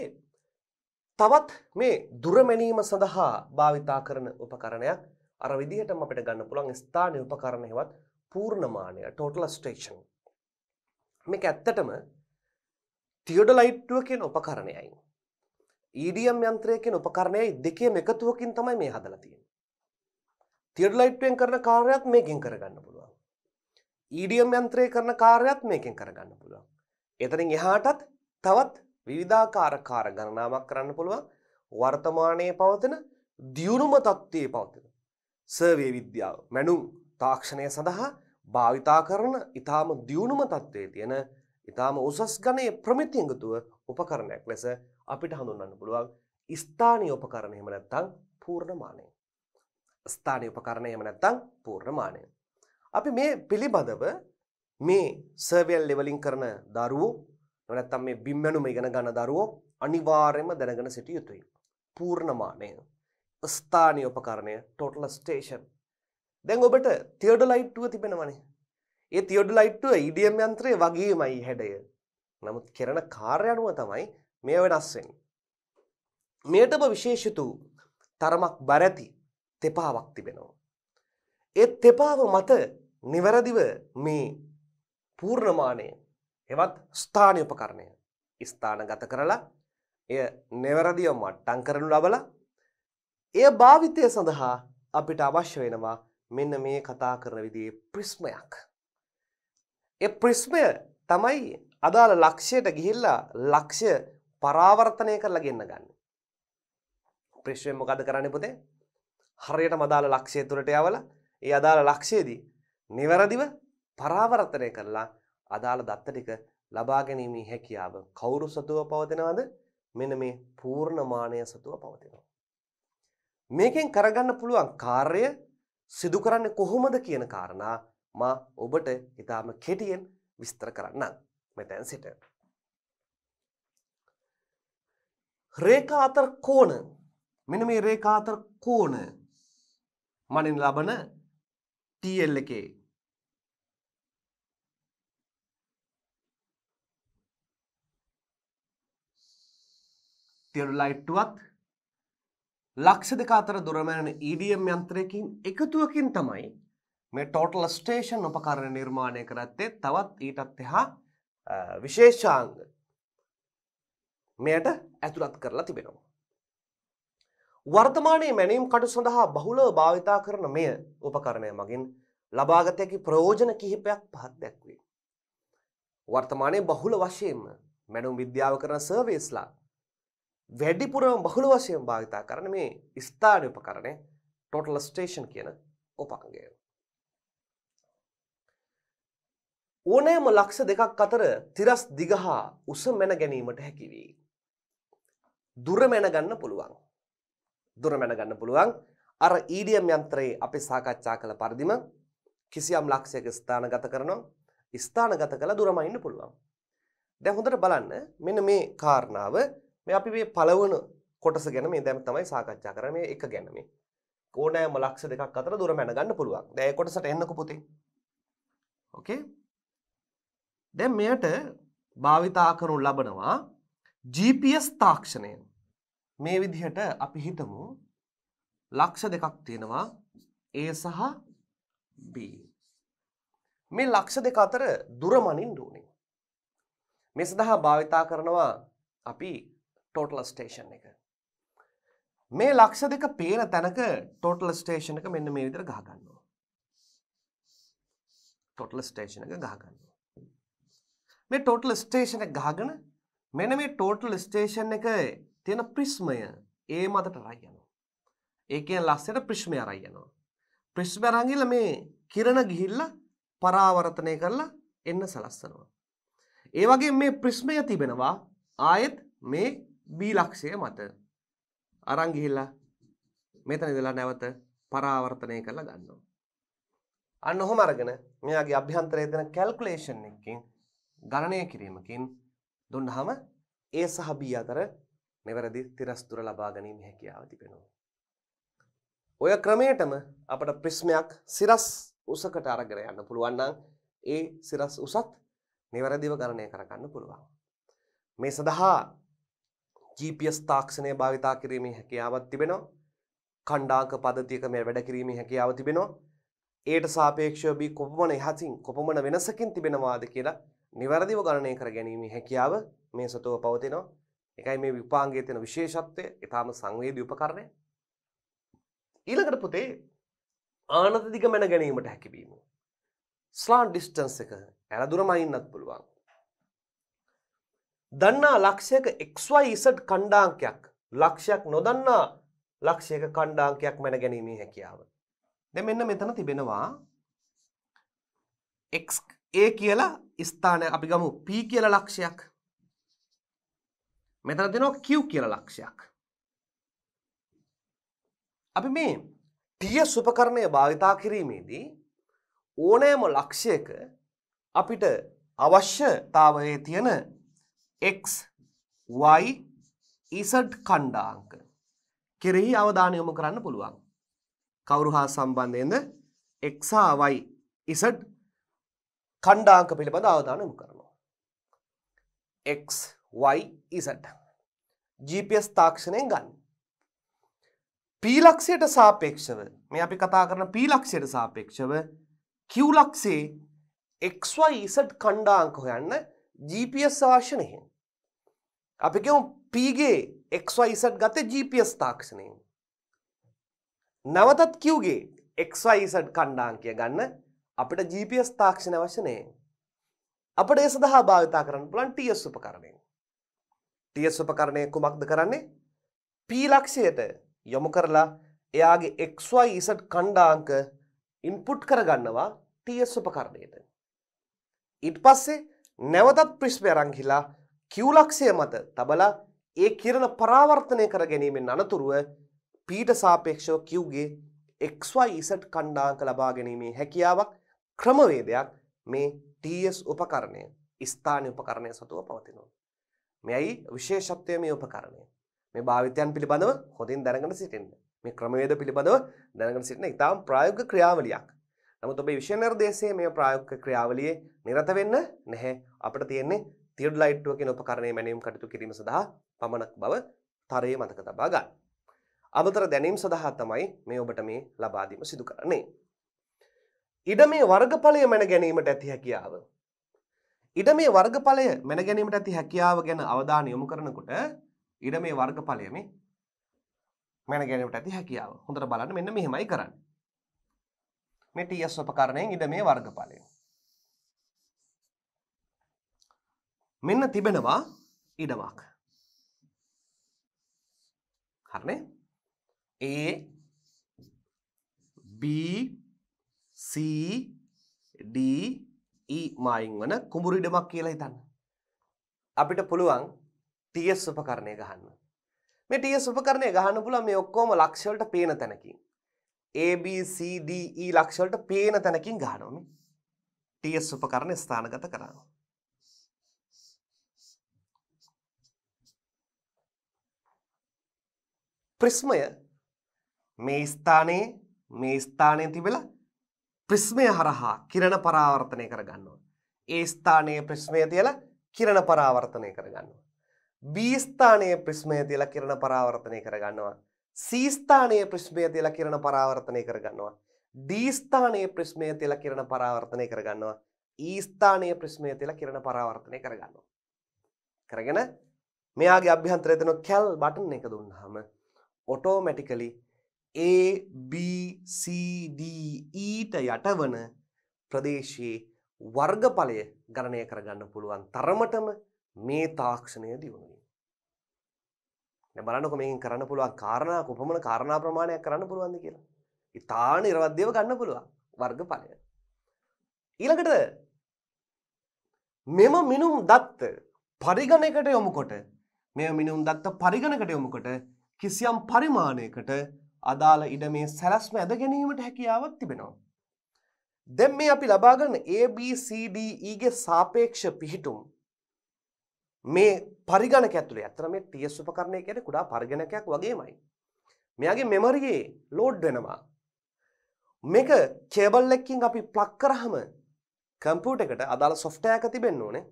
Speaker 1: තවත් මේ දුරමැනීම සඳහා භාවිතා කරන උපකරණයක් අර විදිහටම අපිට ගන්න පුළුවන් ස්ථානීය උපකරණ හේවත් පූර්ණමානය ටෝටල ස්ටේෂන් මේක ඇත්තටම තියඩලයිට්ටුවකෙන් උපකරණයයි ඊඩියම් e යන්ත්‍රයකෙන් උපකරණයයි දෙකේ එකතුවකින් තමයි මේ හදලා තියෙන්නේ තියඩලයිට්ටුවෙන් කරන කාර්යයක් මේකෙන් කරගන්න පුළුවන් ඊඩියම් e යන්ත්‍රය කරන කාර්යයක් මේකෙන් කරගන්න පුළුවන් එතනින් එහාටත් තවත් විවිධාකාර කාර ගණනාවක් කරන්න පුළුවන් වර්තමානයේ පවතින දියුණුම තත්ත්වයේ පවතින සර්වේ විද්‍යාව මැනුම් තාක්ෂණය සඳහා භාවිතා කරන ඉතාම දියුණුම තත්ත්වයේ තියෙන ඉතාම උසස් ගණයේ ප්‍රමිතියඟතුව උපකරණයක් ලෙස අපිට හඳුන්වන්න පුළුවන් ස්ථානීය උපකරණ එහෙම නැත්නම් පූර්ණමානය. ස්ථානීය උපකරණ එහෙම නැත්නම් පූර්ණමානය. අපි මේ පිළිබඳව මේ සර්වේල් ලෙවලින් කරන දරුවෝ නැත්නම් මේ බිම්මැණුම ඉගෙන ගන්න දරුවෝ අනිවාර්යයෙන්ම දැනගෙන සිටිය යුතුයි. පූර්ණමානය. ස්ථානීය උපකරණය total station දැන් ඔබට තියඩ ලයිට්ටුව තිබෙනවනේ ඒ තියඩ ලයිට්ටුව ඉඩියම් යන්ත්‍රය වගේමයි හැඩය නමුත් කෙරන කාර්යනුව තමයි මේ වෙනස්වෙන් මෙයට ඔබ විශේෂිතු තරමක් බරැති තෙපාවක් තිබෙනවා ඒත් තෙපාව මත නිවැරදිව මේ පූර්ණමානය එවත් ස්ථානය උපකරණය ස්ථාන ගත කරලා එය නෙවැරදිව මට්ටං කරනු ලබලා එය භාවිතය සඳහා අපිට අවශ්‍ය වෙනවා මෙන්න මේ කතා කරන විදිහේ ප්‍රිස්මයක්. ඒ ප්‍රිස්මය තමයි අදාළ ලක්ෂයට ගිහිල්ලා ලක්ෂ්‍ය පරාවර්තනය කරලා ගෙන්න ගන්න. ප්‍රශ්නය මොකද කරන්නේ පුතේ? හරියටම අදාළ ලක්ෂය තුලට යවලා ඒ අදාළ ලක්ෂයේදී નિවරදිව පරාවර්තනය කරලා අදාළ දත්ත ටික ලබා ගැනීමේ හැකියාව කවුරු සතුව පවතිනවද? මෙන්න මේ පූර්ණ මානය සතුව පවතිනවා. මේකෙන් කරගන්න පුළුවන් කාර්ය සිදු කරන්නේ කොහොමද කියන කාරණා මා ඔබට ඉතාම කෙටියෙන් විස්තර කරන්නම් මෙතැන් සිට. රේඛා අතර කෝණ මෙන්න මේ රේඛා අතර කෝණ මනින් ලබන TL එකේ තියරු ලයිට්ටුවත් ලක්ෂ දෙක අතර දුරමැන EDM යන්ත්‍රයකින් එකතුවකින් තමයි මේ ටෝටල් ස්ටේෂන් උපකරණ නිර්මාණය කරත්තේ තවත් ඊටත් එහා විශේෂාංග මෙයට ඇතුළත් කරලා තිබෙනවා. වර්තමානයේ මැනීම් කටු සඳහා බහුලව භාවිතා කරන මෙය උපකරණය මගින් ලබාගතයකි ප්‍රයෝජන කිහිපයක් පහත් දැක්වේ. වර්තමානයේ බහුල වශයෙන්ම මැනුම් විද්‍යාව කරන සර්වේස්ලා වැඩිපුරම බහුල වශයෙන් භාවිතා කරන මේ ස්ථාන උපකරණය ටොටල් ස්ටේෂන් කියන උපකරණය. ඕනෑම ලක්ෂ දෙකක් අතර තිරස් දිගහා උස මැන ගැනීමට හැකි වී. දුර මැන ගන්න පුළුවන්. දුර මැන ගන්න පුළුවන්. අර EDM යන්ත්‍රයේ අපි සාකච්ඡා කළ පරිදිම කිසියම් ලක්ෂයක ස්ථානගත කරනවා. ස්ථානගත කළ දුරම ඉන්න පුළුවන්. දැන් හොඳට බලන්න මෙන්න මේ කාරණාව මේ අපි මේ පළවන කොටස ගැන මේ දැන් තමයි සාකච්ඡා කරන්නේ මේ එක ගැන මේ ඕනෑම ලක්ෂ දෙකක් අතර දුර මැන ගන්න පුළුවන්. දැන් ඒ කොටසට එන්නකෝ පුතේ. ඕකේ. දැන් මෙයට භාවිතා කරනු ලබනවා GPS තාක්ෂණය. මේ විදිහට අපි හිතමු ලක්ෂ දෙකක් තියෙනවා A සහ B. මේ ලක්ෂ දෙක අතර දුරමනින් ඕනේ. මේ සඳහා භාවිතා කරනවා අපි ටෝටල ස්ටේෂන් එක මේ ලක්ෂ දෙක පේන තැනක ටෝටල ස්ටේෂන එක මෙන්න මේ විදිර ගහගන්නවා ටොටල ස්ටේෂන එක ගහගන්නවා මේ ටෝටල ස්ටේෂන එක ගහගන මෙන මේ ටෝටල් ස්ටේෂන් එක තියෙන ප්‍රිස්මය ඒ මතට රයියනවා ඒකෙන් ලස්සට ප්‍රිශ්මය අරයියනවා ප්‍රිශ්මරංගිල මේ කිරණ ගිහිල්ල පරාවර්තනය කරලා එන්න සලස්සනවා ඒ වගේ මේ ප්‍රිස්මය තිබෙනවා ආයෙත් මේ B ලක්ෂය මත අරන් ගිහිල්ලා මෙතන ඉඳලා නැවත පරාවර්තනය කරලා ගන්නවා. අන්න ඔහොම අරගෙන මෙයාගේ අභ්‍යන්තරයේ දෙන කැල්කියුලේෂන් එකකින් ගණනය කිරීමකින් දුන්නාම A සහ B අතර නිවැරදි තිරස්තුර ලබා ගැනීම හැකියාව තිබෙනවා. ඔය ක්‍රමයටම අපට ප්‍රිස්මයක් සිරස් උසකට අරගෙන යන්න පුළුවන් නම් ඒ සිරස් උසත් නිවැරදිව ගණනය කරගන්න පුළුවන්. මේ සඳහා GPS තාක්ෂණය භාවිතා කිරීමේ හැකියාවක් තිබෙනවා. ඛණ්ඩාංක පද්ධතියක මේ වැඩ කිරීමේ හැකියාව තිබෙනවා. ඒට සාපේක්ෂව B කොපමණ එහතින් කොපමණ වෙනසකින් තිබෙනවාද කියලා નિවරදිව ගණනය කර ගැනීමේ හැකියාව මේ සතෝ පවතිනවා. එකයි මේ විපාංගයේ තියෙන විශේෂත්වය. ඊටාම සංවේදී උපකරණය. ඊළඟට පුතේ ආනත දිග මැන ගැනීමට හැකියවීම. ස්ලාන් ඩිස්ටන්ස් එක ඇරදුරම ඉන්නත් පුළුවන්. දන්නා ලක්ෂයක XYZ කණ්ඩාංකයක් ලක්ෂයක් නොදන්නා ලක්ෂයක කණ්ඩාංකයක් මැන ගැනීමේ හැකියාව. දැන් මෙන්න මෙතන තිබෙනවා x a කියලා ස්ථානය අපි ගමු p කියලා ලක්ෂයක්. මෙතන දෙනවා q කියලා ලක්ෂයක්. අපි මේ TS උපකරණය භාවිතා කිරීමේදී ඕනෑම ලක්ෂයක අපිට අවශ්‍යතාවයේ තියෙන x y z ඛණ්ඩාංක කෙරෙහි අවධානය යොමු කරන්න පුළුවන්. කවුරු හා සම්බන්ධයෙන්ද x y z ඛණ්ඩාංක පිළිබඳ අවධානය යොමු කරනවා. x y z GPS තාක්ෂණයෙන් ගන්න. පීලක්ෂයට සාපේක්ෂව මේ අපි කතා කරන පීලක්ෂයට සාපේක්ෂව කිව්ලක්ෂේ එක්වයිසට් කණ්ඩාංක හොයන්න GPS ආශනයෙන් අපිකම පීගේ එක්වයිසට් ගත GPS තාක්ෂණයෙන්. නැවතත් කිව්ගේ එක්වයිසට් කණ්ඩාන් කිය ගන්න අපිට GPS තාක්ෂණ වශනය අපට ඒ සඳහා භාවිතා කරන්න පුලන් ටියස් උපකරණය. ටියස් උපකරණය කුමක්ද කරන්නේ පීලක්ෂයට යොමු කරලා එයාගේ එක්වයිසට් කණ්ඩාංක ඉන්පුට් කරගන්නවා ටියස් උපකරණයට. ඉට පස්සේ නැවතත් ප්‍රිස්්මය රංහිලා කිව්ලක්ෂය මත තබලා ඒ කිරණ පරාවර්තනය කර ගැනීමෙන් අනතුරුව පීට සාපේක්ෂව කිව්ගේ XYZ කණ්ඩාංක ලබා ගැනීමේ හැකියාවක් ක්‍රමවේදයක් මේ TS උපකරණය ස්ථානීය උපකරණය සතුව පවතිනවා. මෙයි විශේෂත්වය මේ උපකරණය. මේ භාවිතයන් පිළිබඳව හොඳින් දැනගෙන සිටින්න. මේ ක්‍රමවේද පිළිබඳව දැනගෙන සිටින ඉතාම ප්‍රායෝගික ක්‍රියාවලියක්. නමුත් ඔබේ විෂය නිර්දේශයේ මේ ප්‍රායෝගික ක්‍රියාවලියේ නිරත වෙන්න නැහැ. අපිට තියෙන්නේ තියඩ් ලයිට්ටුව කියන උපකරණය මැනීම් කටයුතු කිරීම සඳහා පමණක් බව තරයේ මතක තබා ගන්න. අමතර දැනීම් සඳහා තමයි මේ ඔබට මේ ලබා දීම සිදු කරන්නේ. ඉඩ මේ වර්ගඵලය මැන ගැනීමට ඇති හැකියාව. ඉඩ මේ වර්ගඵලය මැන ගැනීමට ඇති හැකියාව ගැන අවධානය යොමු කරනකොට ඉඩ මේ වර්ගඵලය මේ මැන ගැනීමට ඇති හැකියාව. හොඳට බලන්න මෙන්න මෙහෙමයි කරන්නේ. මේ TS උපකරණයෙන් ඉඩ මේ වර්ගඵලය. මෙන්න තිබෙනවා ඉඩමක්. හරිනේ? A B C D E මායින් වන කුඹුරු ඉඩමක් කියලා හිතන්න. අපිට පුළුවන් TS උපකරණය ගහන්න. මේ TS උපකරණය ගහන්න පුළුවන් මේ ඔක්කොම ලක්ෂ වලට පේන තැනකින්. A B C D E ලක්ෂ වලට පේන තැනකින් ගහනවා මේ. TS උපකරණ ස්ථානගත කරනවා. ප්‍රිස්මය මේ ස්ථානයේ මේ ස්ථානය තිබෙලා ප්‍රිස්මය හරහා කිරණ පරාවර්තනය කරගන්නවා. ඒ ස්ථානයේ ප්‍රිස්මය තියලා කිරණ පරාවර්තනය කරගන්නවා. B ස්ථානයේ ප්‍රිස්මය තියලා කිරණ පරාවර්තනය කරගන්නවා. C ස්ථානයේ ප්‍රිස්මය තියලා කිරණ පරාවර්තනය කරගන්නවා. D ස්ථානයේ ප්‍රිස්මය තියලා කිරණ පරාවර්තනය කරගන්නවා. E ස්ථානයේ ප්‍රිස්මය තියලා කිරණ පරාවර්තනය කරගන්නවා. කරගෙන මෙයාගේ අභ්‍යන්තරය දෙන කැල් බටන් එක දුන්නාම ඔටෝමැටිකලි ABCDEට යටවන ප්‍රදේශයේ වර්ගඵලය ගණනය කරගන්න පුළුවන් තරමටම මේ තාක්ෂණය දියුණුවී. බලන්නක මේකින් කරන්න පුළුවන් කාරණා කොපමන කාරණා ප්‍රමාණයක් කරන්න පුළුවන්ද කියලා. ඉතාන නිරවද්‍යව ගන්න පුළුවන් වර්ගඵලය. ඊළඟට මෙම මිනුම් දත්ත පරිගණකට යොමුකොට මෙ මිනුම් දත්ත පරිගණකට යොමුකොට කිසියම් පරිමාණයකට අදාළ ඉඩමේ සැලැස්ම ඇද ගැනීමට හැකියාවක් තිබෙනවා. දැන් මේ අපි ලබාගන්න ABCDE ගේ සාපේක්ෂ පිහිටුම් මේ පරිගණක ඇතුලේ ඇත්තට මේ TS උපකරණය කියන්නේ කුඩා පරිගණකයක් වගේමයි. මෙයාගේ මෙමරියේ ලෝඩ් වෙනවා. මේක කේබල් එකකින් අපි ප්ලග් කරාම කම්පියුටර් එකට අදාළ software එක තිබෙන්න ඕනේ.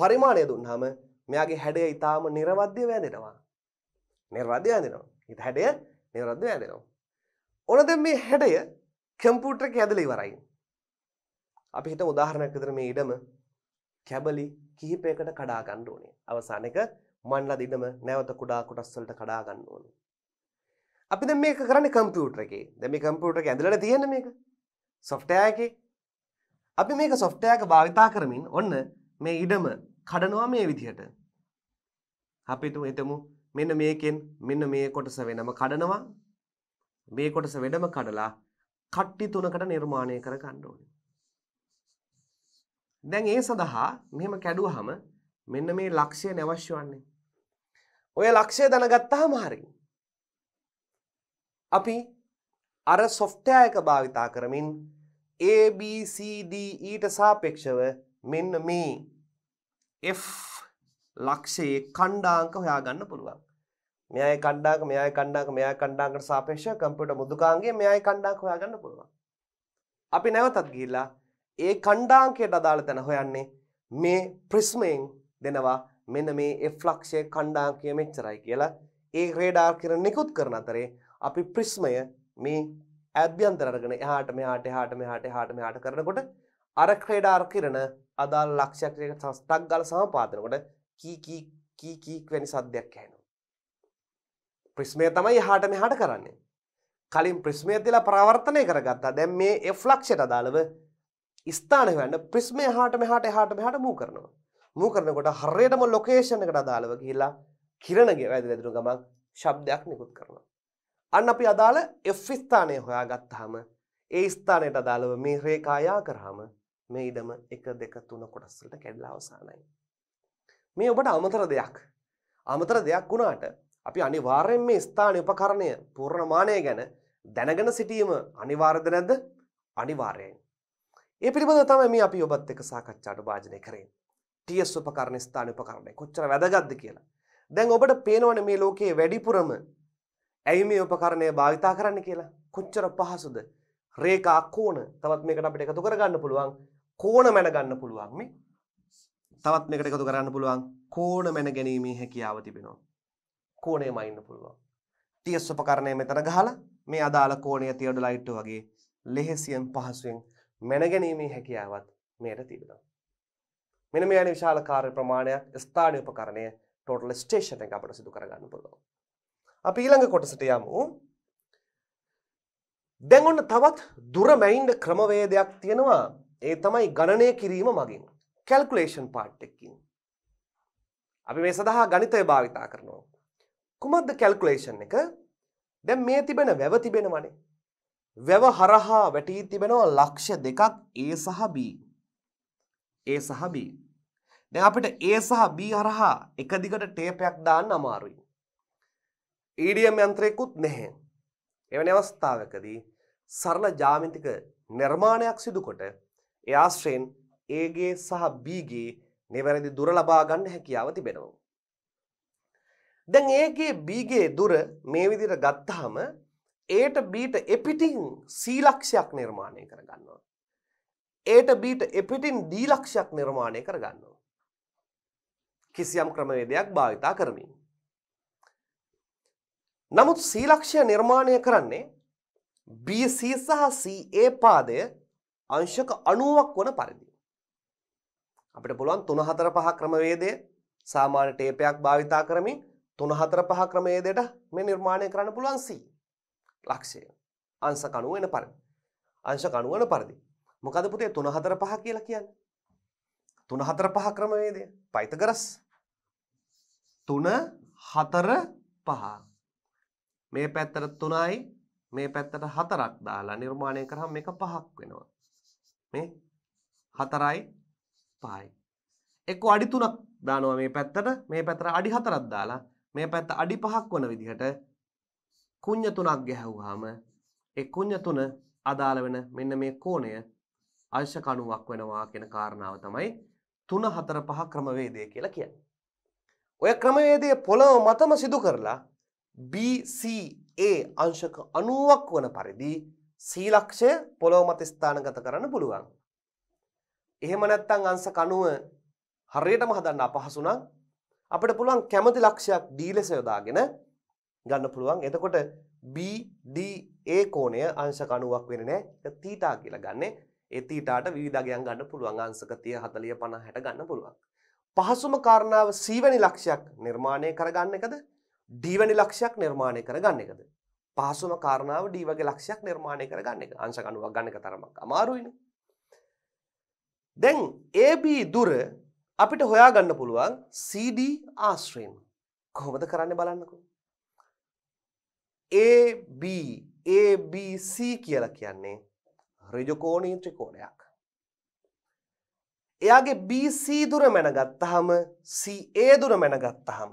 Speaker 1: පරිමාණය දුන්නාම මෙයාගේ හැඩය ඊටාම නිර්වද්‍ය වැදෙනවා. නිර්වද්‍ය ඇදෙනවා හිත හැඩය නිර්වද්‍ය ඇදෙනවා ඕන දැන් මේ හැඩය කම්පියුටර් එකේ ඇදලා ඉවරයි අපි හිතමු උදාහරණයක් විදිහට මේ ඉඩම කැබලි කිහිපයකට කඩා ගන්න ඕනේ අවසාන එක මන්ලා දිඩම නැවත කුඩා කොටස් වලට කඩා ගන්න ඕනේ අපි දැන් මේක කරන්නේ කම්පියුටර් එකේ දැන් මේ කම්පියුටර් එකේ ඇඳලා තියෙන මේක සොෆ්ට්වෙයාර් එකේ අපි මේක සොෆ්ට්වෙයාර් එක භාවිතා කරමින් ඔන්න මේ ඉඩම කඩනවා මේ විදිහට අපි හිතමු මෙන්න මේකෙන් මෙන්න මේ කොටස වෙනම කඩනවා මේ කොටස වෙනම කඩලා කට්ටි තුනකට නිර්මාණය කර ගන්න ඕනේ. දැන් ඒ සඳහා මෙහෙම කැඩුවහම මෙන්න මේ ලක්ෂය අවශ්‍ය වන්නේ. ඔය ලක්ෂය දැනගත්තාම හරි. අපි අර සොෆ්ට්වෙයාර් එක භාවිතා කරමින් A B C D ඊට e සාපේක්ෂව මෙන්න මේ F ලක්ෂයේ කණ්ඩාංක හොයාගන්න පුළුවන්. මෙයාගේ කණ්ඩායක මෙයාගේ කණ්ඩායක මෙයාගේ කණ්ඩායකට සාපේක්ෂව කම්පියුටර් මෘදුකාංගයේ මෙයාගේ කණ්ඩායක හොයාගන්න පුළුවන්. අපි නැවතත් ගිහිල්ලා ඒ කණ්ඩාංකයට අදාළ තැන හොයන්නේ මේ ප්‍රිස්මයෙන් දෙනවා මෙන්න මේ F ලක්ෂය කණ්ඩාංකය මෙච්චරයි කියලා. ඒ රේඩාර් කිරණ නිකුත් කරන අතරේ අපි ප්‍රිස්මය මේ අභ්‍යන්තර අරගෙන එහාට මෙහාට එහාට මෙහාට එහාට මෙහාට කරනකොට අර රේඩාර් කිරණ අදාළ ලක්ෂයක් ටක් ගාලා සමපාතනකොට කී කී කී කී වැනි සද්දයක් ඇහෙනවා. ප්‍රිස්මය තමයි හාට මෙහාට කරන්නේ. කලින් ප්‍රිස්මය තිලා ප්‍රාවර්තනය කරගත්තා දැන් මේ F ලක්ෂයට අදාළව ස්ථාන හොයන්න ප්‍රිස්මය හාට මෙහාට එහාට මෙහාට මූ කරනවා. මූ කරනකොට හරියටම ලොකේෂන් එකට අදාළව ගිහිල්ලා කිරණගේ වැදි වැදුණු ගමන් ශබ්දයක් නිකුත් කරනවා. අන්න අපි අදාළ F ස්ථානය හොයාගත්තාම ඒ ස්ථානයට අදාළව මේ රේඛායා කරාම මේ ඉඩම 1 2 3 කොටස් වලට කැඩලා අවසానයි. මේ ඔබට අමතර දෙයක්. අමතර දෙයක් වුණාට අපි අනිවාර්යෙන් මේ ස්ථාන උපකරණය පූර්ණමානය ගැන දැනගෙන සිටීම අනිවාර්යද නැද්ද? අනිවාර්යයෙන්. ඒ පිළිබඳව තමයි මේ අපි ඔබත් එක්ක සාකච්ඡාට භාජනය කරන්නේ. TS උපකරණ ස්ථාන උපකරණය කොච්චර වැදගත්ද කියලා. දැන් ඔබට පේනවනේ මේ ලෝකයේ වැඩිපුරම ඇයි මේ උපකරණය භාවිතා කරන්න කියලා. කොච්චර පහසුද? රේඛා කෝණ තවත් මේකට අපිට එකතු කරගන්න පුළුවන්. කෝණ මැන ගන්න පුළුවන් මේ. තවත් මේකට එකතු කරගන්න පුළුවන්. කෝණ මැන ගැනීමේ හැකියාව තිබෙනවා. කෝණයම අයින්න පුළුවන්. TS උපකරණය මෙතන ගහලා මේ අදාළ කෝණය තියඩ ලයිට් වගේ ලෙහෙසියෙන් පහසුවෙන් මැනගැනීමේ හැකියාවත් මෙයට තිබෙනවා. මෙන්න මේ යන විශාල කාර්ය ප්‍රමාණයක් ස්ථානීය උපකරණය ටෝටල් ස්ටේෂන් එක අපට සිදු කරගන්න පුළුවන්. අපි ඊළඟ කොටසට යමු. දැන් ඔන්න තවත් දුර මැයින්ඩ ක්‍රමවේදයක් තියෙනවා. ඒ තමයි ගණනය කිරීම මගින් කැල්කුලේෂන් පාට් එකකින්. අපි මේ සඳහා ගණිතය භාවිතා කරනවා. කුමක්ද කැල්කුලේෂන් එක දැන් මේ තිබෙන වැව තිබෙනවනේ වැව හරහා වැටී තිබෙනවා ලක්ෂ දෙකක් A සහ B A සහ B දැන් අපිට A සහ B හරහා එක දිගට ටේප් එකක් දාන්න අමාරුයි EDM යන්ත්‍රයකුත් නැහැ එවැනි අවස්ථාවකදී සරල ජ්‍යාමිතික නිර්මාණයක් සිදුකොට ඒ ආශ්‍රයෙන් Aගේ සහ Bගේ නිවැරදි දුර ලබා ගන්න හැකියාව තිබෙනවා දැන් ඒගේ බීගේ දුර මේ විදිට ගත්තාම ඒට බීට එපිටින් සීලක්ෂයක් නිර්මාණය කරගන්නවා. ඒට බීට එපිටින් දීලක්ෂයක් නිර්මාණය කරගන්නවා. කිසියම් ක්‍රමවේදයක් භාවිතා කරමින්. නමුත් සීලක්ෂය නිර්මාණය කරන්නේ BC සහ CA පාදය අංශක 90ක් වන පරිදි. අපිට පුළුවන් 3 4 5 ක්‍රමවේදය සාමාන්‍ය ටේපයක් භාවිතා කරමින් 3 4 5 ක්‍රමයේදයට මේ නිර්මාණය කරන්න පුළුවන් C ලක්ෂය. අංශක 90 වෙන පරිදි. අංශක 90 වෙන පරිදි. මොකද පුතේ 3 4 5 කියලා කියන්නේ? 3 4 5 ක්‍රමවේදය. පයිතගරස්. 3 4 5. මේ පැත්තට 3යි මේ පැත්තට 4ක් දාලා නිර්මාණය කරාම මේක 5ක් වෙනවා. මේ 4යි 5යි. එක්ක අඩි 3ක් දානවා මේ පැත්තට මේ පැත්තට අඩි 4ක් දාලා මේ පැත්ත අඩි 5ක් වන විදිහට කුඤ්ඤ තුනක් ගැහුවාම ඒ කුඤ්ඤ තුන අදාළ වෙන මෙන්න මේ කෝණය අංශ කණුවක් වෙනවා කියන කාරණාව තමයි 3 4 5 ක්‍රමවේදය කියලා කියන්නේ. ඔය ක්‍රමවේදය පොළොව මතම සිදු කරලා BCA අංශක 90ක් වන පරිදි සීලක්ෂය පොළොව මත ස්ථානගත කරන්න පුළුවන්. එහෙම නැත්නම් අංශක 90 හරියටම හදන්න අපහසු නම් අපිට පුළුවන් කැමති ලක්ෂයක් D ලෙස යොදාගෙන ගන්න පුළුවන්. එතකොට BDA කෝණය අංශක 90ක් වෙන්නේ නැහැ. ඒක තීටා කියලා ගන්නෙ. ඒ තීටාට විවිධාංගයන් ගන්න පුළුවන්. අංශක 30, 40, 50, 60 ගන්න පුළුවන්. පහසුම කාරණාව C වැනි ලක්ෂයක් නිර්මාණය කරගන්න එකද? D වැනි ලක්ෂයක් නිර්මාණය කරගන්න එකද? පහසුම කාරණාව D වගේ ලක්ෂයක් නිර්මාණය කරගන්න එක. අංශක 90ක් ගන්න එක තරමක් අමාරුයිනේ. දැන් AB දුර අපිට හොයාගන්න පුළුවන් CD ආශ්‍රයෙන් කොහොමද කරන්න බලන්නකෝ. AB ABC කියලා කියන්නේ ඍජුකෝණී ත්‍රිකෝණයක්. එයාගේ BC දුර මැනගත්තාම CA දුර මැනගත්තාම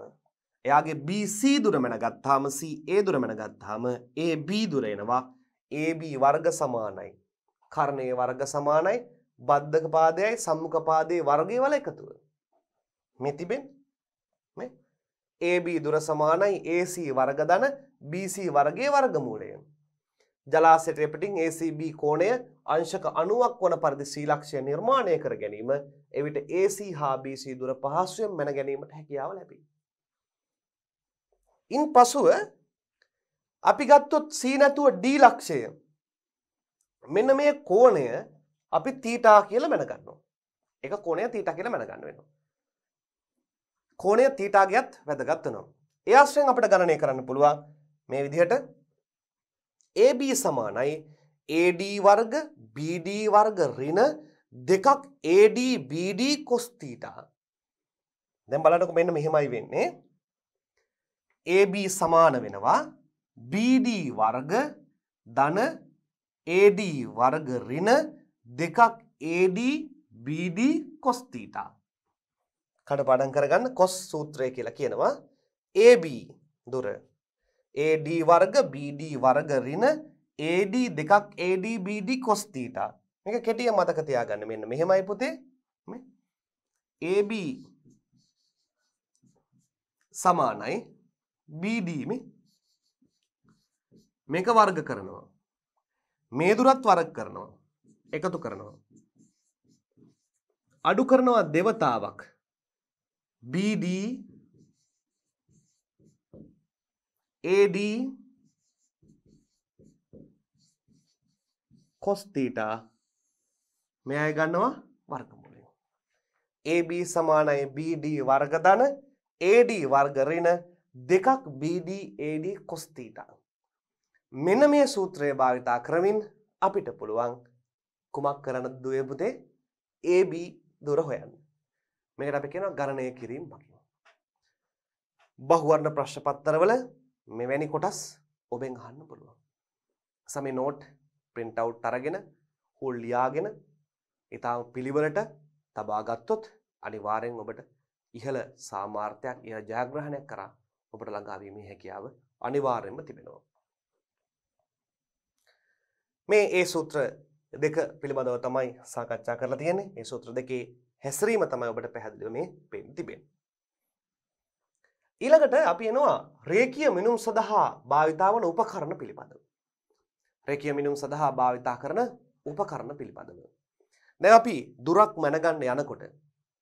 Speaker 1: එයාගේ BC දුර මැනගත්තාම CA දුර මැනගත්තාම AB දුර එනවා AB වර්ග සමානයි. කර්ණයේ වර්ග සමානයි බද්ධක පාදයයි සම්මුඛ පාදයේ වර්ගය වල එකතුව. මේ තිබෙන මේ AB දුර සමානයි AC වර්ග ධන BC වර්ගයේ වර්ගමූලය. ජලාශයට පිටින් ACB කෝණය අංශක 90ක් වන පරිදි සීලක්ෂය නිර්මාණය කර ගැනීම එවිට AC හා BC දුර පහසුවෙන් මැන ගැනීමට හැකියාව ලැබේ. ඉන් පසුව අපි ගත්තොත් C නැතුව D ලක්ෂය. මෙන්න මේ කෝණය අපි තීටා කියලා මැනගන්නවා. ඒක කෝණය තීටා කියලා මැනගන්න වෙනවා. කෝණය තීටා ගියත් වැදගත් වෙනවා. ඒ ආශ්‍රයෙන් අපිට ගණනය කරන්න පුළුවන් මේ විදිහට AB සමානයි AD වර්ග BD වර්ග ඍණ දෙකක් AD BD cos theta. දැන් බලන්නකො මෙන්න මෙහෙමයි වෙන්නේ. AB සමාන වෙනවා BD වර්ග ධන AD වර්ග ඍණ දෙකක් AD BD cos theta. කඩපාඩම් කරගන්න cos සූත්‍රය කියලා කියනවා AB දුර AD වර්ග BD වර්ග ඍණ AD දෙකක් AD BD cos theta. මේක කෙටියෙන් මතක තියාගන්න මෙන්න මෙහෙමයි පුතේ. AB සමානයි BD මේ මේක වර්ග කරනවා. මේ දුරත් වර්ග කරනවා. එකතු කරනවා. අඩු කරනවා දෙවතාවක්. BD AD cos theta මෙයා ගන්නවා වර්ගමූලයෙන්. AB සමානයි BD වර්ග ධන AD වර්ග ඍණ දෙකක් BD AD cos theta. මෙන්න මේ සූත්‍රය භාවිතා කරමින් අපිට පුළුවන් කුමක් කරන්නද දුවේ පුතේ? AB දුර හොයන්න. මේකට අපි කියනවා ගණනය කිරීම බකින. බහුවර්ණ ප්‍රශ්න පත්තරවල මෙවැනි කොටස් ඔබෙන් අහන්න පුළුවන්. සමේ නෝට් print out අරගෙන හොල් ලියාගෙන ඊටාම පිළිවෙලට තබා ගත්තොත් අනිවාර්යෙන් ඔබට ඉහළ සාමාර්ථයක් ඉහළ ජයග්‍රහණයක් කරා ඔබට ළඟා වීමේ හැකියාව අනිවාර්යයෙන්ම තිබෙනවා. මේ ඒ සූත්‍ර දෙක පිළිබඳව තමයි සාකච්ඡා කරලා තියෙන්නේ. මේ සූත්‍ර දෙකේ හැසිරීම තමයි ඔබට පැහැදිලිව මේ පෙන් තිබෙන්නේ. ඊළඟට අපි එනවා රේකීය මිනුම් සඳහා භාවිතාවන උපකරණ පිළිබඳව. රේකීය මිනුම් සඳහා භාවිතා කරන උපකරණ පිළිබඳව. දැන් අපි දුරක් මැනගන්න යනකොට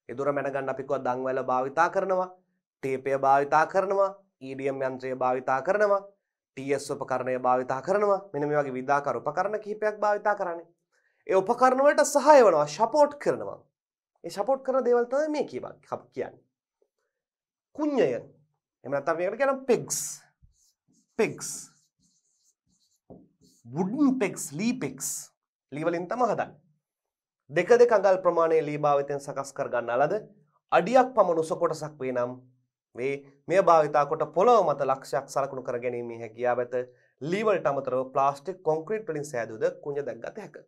Speaker 1: ඒ දුර මැනගන්න අපි කොහොමද දන්වැල භාවිතා කරනවා, ටේපය භාවිතා කරනවා, EDM යන්ත්‍රය භාවිතා කරනවා, TS උපකරණය භාවිතා කරනවා. මෙන්න මේ වගේ විදාකාර උපකරණ කිහිපයක් භාවිතා කරන්නේ. ඒ උපකරණ වලට සහාය වෙනවා සපෝට් කරනවා. ඒ සපෝට් කරන දේවල් තමයි මේ කියන්නේ. කුඤ්ඤය. එහෙම නැත්නම් මේකට කියනවා pigs. pigs. wooden pigs, lee pigs. ලී වලින් තමයි හදන්නේ. දෙක දෙක අඟල් ප්‍රමාණයේ ලී භාවිතයෙන් සකස් කර ගන්නා ලද අඩියක් පමණ උස කොටසක් වේ නම් මේ මෙය භාවිතා කොට පොළොව මත ලක්ෂයක් සලකුණු කර ගැනීමේ හැකියාව ඇත ලීවලට අමතරව ප්ලාස්ටික් කොන්ක්‍රීට් වලින් සෑදුවද කුණ්‍ය දැක්ගත හැකිය.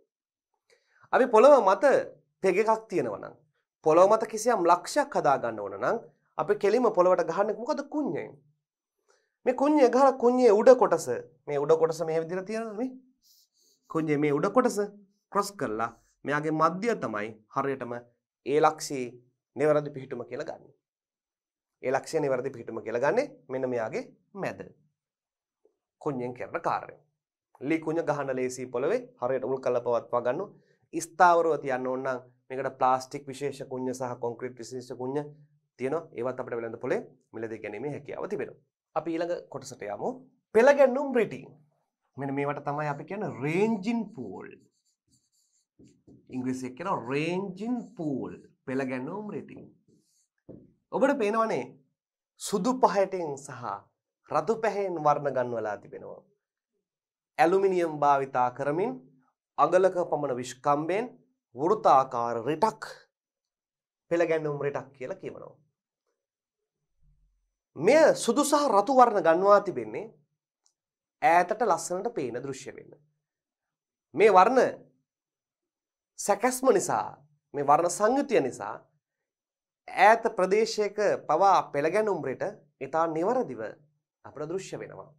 Speaker 1: අපි පොළොව මත පෙග එකක් තියෙනවනම් පොළොව මත කිසියම් ලක්ෂයක් හදාගන්න ඕන නම් අපි කෙලිම පොළොවට ගහන්න මොකද කුණ්‍යයෙන් මේ කුණ්‍ය ගහලා කුණ්‍යයේ උඩ කොටස මේ උඩ කොටස මේ විදිහට තියෙනවා මේ කුණ්‍යයේ මේ උඩ කොටස ක්‍රොස් කරලා මෙයාගේ මධ්‍යය තමයි හරියටම ඒ ලක්ෂයේ නිවැරදි පිහිටුම කියලා ගන්න. ඒ ලක්ෂය නිවැරදි පිහිටුම කියලා ගන්නේ මෙන්න මෙයාගේ මැද. කුණ්‍යෙන් කරන කාර්යය. ලී කුණ්‍ය ගහන ලේසි පොළවේ හරියට උල් කළපවත් වගන්න ස්ථාවරව තියන්න ඕන නම් මේකට ප්ලාස්ටික් විශේෂ කුණ්‍ය සහ කොන්ක්‍රීට් විශේෂ කුණ්‍ය තියෙනවා. ඒවත් අපිට වෙළඳ පොලේ මිලදී ගැනීමේ හැකියාව තිබෙනවා. අපි ඊළඟ කොටසට යමු. පෙළගැන්නුම් රිටින්. මෙන්න මේවට තමයි අපි කියන්නේ රේන්ජින් පූල්. ඉංග්‍රීසියෙන් කියනවා රේන්ජින් පූල්. පෙළගැන්නුම් රිටින්. ඔබට පේනවනේ සුදු පහයටෙන් සහ රතු පැහෙන් වර්ණ ගන්වලා තිබෙනවා. ඇලුමිනියම් භාවිතා කරමින් අගලක පමණ විශ්කම්බෙන් වෘතාකාර රිටක් පෙළගැන්නුම් රිටක් කියලා කියනවා. මෙය සුදු සහ රතු වර්ණ ගන්වා තිබෙන්නේ ඈතට ලස්සනට පේන දෘශ්‍ය වෙන්න. මේ වර්ණ සැකැස්ම නිසා මේ වර්ණ සංයුතිය නිසා ඈත ප්‍රදේශයක පවා පෙළගැනුම් රෙට ඉතා නිවරදිව අපට දෘශ්‍ය වෙනවා.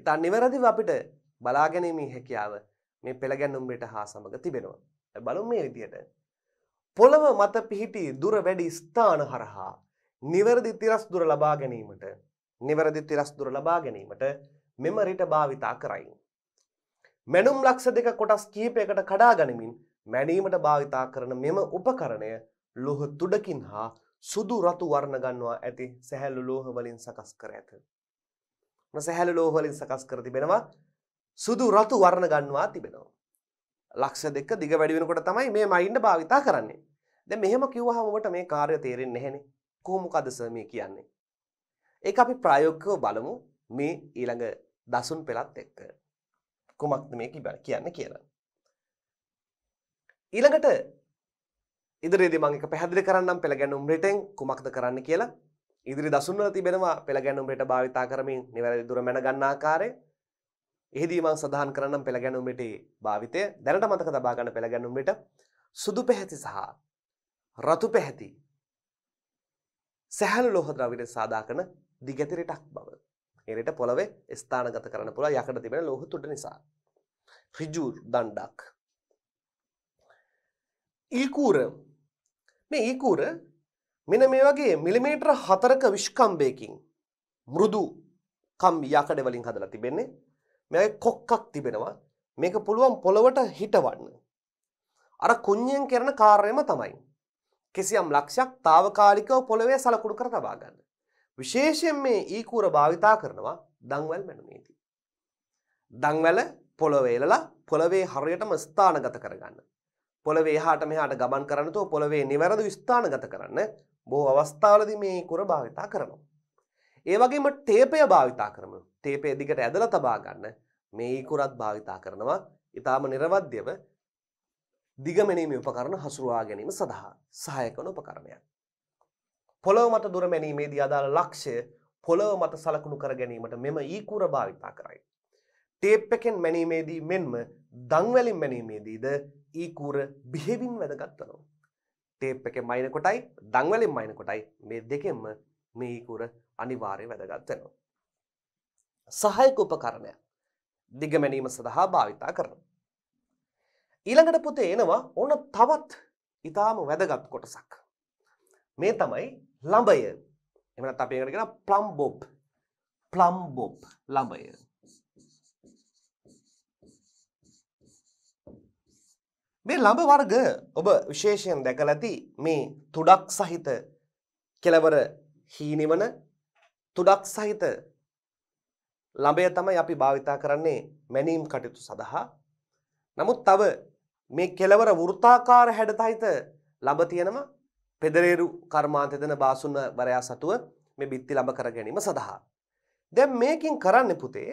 Speaker 1: ඉතා නිවැරදිව අපිට බලාගැනීමේ හැකියාව මේ පෙළ ගැන්නුම්බෙට හා සමඟ තිබෙනවා. බලු මේ විදියට. පොළව මත පිහිටි දුර වැඩි ස්ථාන හරහා නිවැරදි තිරස් දුර ලබා ගැනීමට නිවැරදි තිරස් දුර ලබා ගැනීමට මෙමරිට භාවිතා කරයි. මැනුම් ලක්ෂ දෙක කොටස් කීපයකට කඩා ගනිමින් මැනීමට භාවිතා කරන මෙම උපකරණය ලොහ තුඩකින් හා සුදු රතු වර්ණ ගන්නවා ඇති සැහැල්ලු ලෝහවලින් සකස් කර ඇත. සැහැල්ලු ලෝහවලින් සකස් කර තිබෙනවා සුදු රතු වර්ණ ගන්නවා තිබෙනවා. ලක්ෂ දෙක දිග වැඩි වෙනකොට තමයි මේ මයින්ඩ් භාවිතා කරන්නේ. දැන් මෙහෙම කිව්වහම ඔබට මේ කාර්ය තේරෙන්නේ නැහනේ. කොහොමකද සර් මේ කියන්නේ? ඒක අපි ප්‍රායෝගිකව බලමු මේ ඊළඟ දසුන් පෙළත් එක්ක. කොමක්ද මේ කියන්නේ කියලා. ඊළඟට ඉදිරියේදී මම එක පැහැදිලි කරන්නම් පෙළ ගැණුම් රටෙන් කුමක්ද කරන්න කියලා. ඉදිරි දසුන් වල තිබෙනවා පෙළ ගැණුම් රට භාවිතා කරමින් නිවැරදි දුර මැන ගන්න ආකාරය. එහිදී මම සඳහන් කරන්නම් පෙළ ගැණුම්රිටේ භාවිතය දැනට මතක තබා ගන්න පෙළ ගැණුම්රිට සුදු පැහැති සහ රතු පැහැති සැහැළු ලෝහ ද්‍රව්‍යයෙන් සාදා කරන දිගැතිරටක් බව. එරෙට පොළවේ ස්ථානගත කරන්න පුළුවන් යකඩ තිබෙන ලෝහ තුඩ නිසා. ඍජු දණ්ඩක්. ඊකූර මේ ඊකූර මෙන්න මේ වගේ මිලිමීටර 4ක විශ්කම්භයකින් මෘදු කම් යකඩ වලින් හදලා තිබෙන්නේ මේකේ කොක්කක් තිබෙනවා. මේක පුළුවන් පොළවට හිටවන්න. අර කුඤ්ඤයෙන් කරන කාර්යම තමයි. කිසියම් ලක්ෂයක් తాවකාලිකව පොළවේ සලකුණු කර තබා ගන්න. විශේෂයෙන් මේ ඊකූර භාවිතා කරනවා දන්වැල් මැනුමේදී. දන්වැල පොළවේ එලලා පොළවේ හරියටම ස්ථානගත කරගන්න. පොළවේ එහාට මෙහාට ගමන් කරනතෝ පොළවේ නිවැරදි ස්ථානගත කරන්න බොහෝ අවස්ථාවලදී මේ කුර භාවිතා කරනවා. ඒ වගේම ටේපය භාවිතා කරන ටේපය දිගට ඇදලා තබා ගන්න මේ ඊකුරත් භාවිතා කරනවා ඊටාම නිර්වද්‍යව දිගමැනීමේ උපකරණ හසුරුවා ගැනීම සඳහා සහායක වන උපකරණයක්. පොළොව මත දුර මැනීමේදී අදාළ ලක්ෂ්‍ය පොළොව මත සලකුණු කර ගැනීමට මෙම ඊකුර භාවිතා කරයි. ටේප් එකෙන් මැනීමේදී මෙන්ම දංවැලින් මැනීමේදීද ඊකුර බිහෙවින් වැදගත් වෙනවා. ටේප් එකේ මයින කොටයි දංවැලින් මයින කොටයි මේ දෙකෙන්ම මේ ඊකුර අනිවාර්ය වැදගත් වෙනවා. සහායක උපකරණයක් දිගමැනීම සඳහා භාවිතා කරනවා. ඊළඟට පුතේ එනවා ඕන තවත් ඊටාම වැදගත් කොටසක්. මේ තමයි ළඹය. එහෙම නැත්නම් අපි ඒකට කියන ප්ලම් බොබ්. ප්ලම් බොබ් ළඹය. මේ ළඹ වර්ග ඔබ විශේෂයෙන් දැකලා ඇති මේ තුඩක් සහිත කෙලවර හීනවන තුඩක් සහිත ළඹය තමයි අපි භාවිතා කරන්නේ මැනීම් කටයුතු සඳහා. නමුත් තව මේ කෙලවර වෘත්තාකාර හැඩතහිත ළඹ තියෙනවා පෙදරේරු කර්මාන්තය දෙන බාසුන වරයා සතුව මේ බිත්ති ළඹ කර ගැනීම සඳහා. දැන් මේකින් කරන්න පුතේ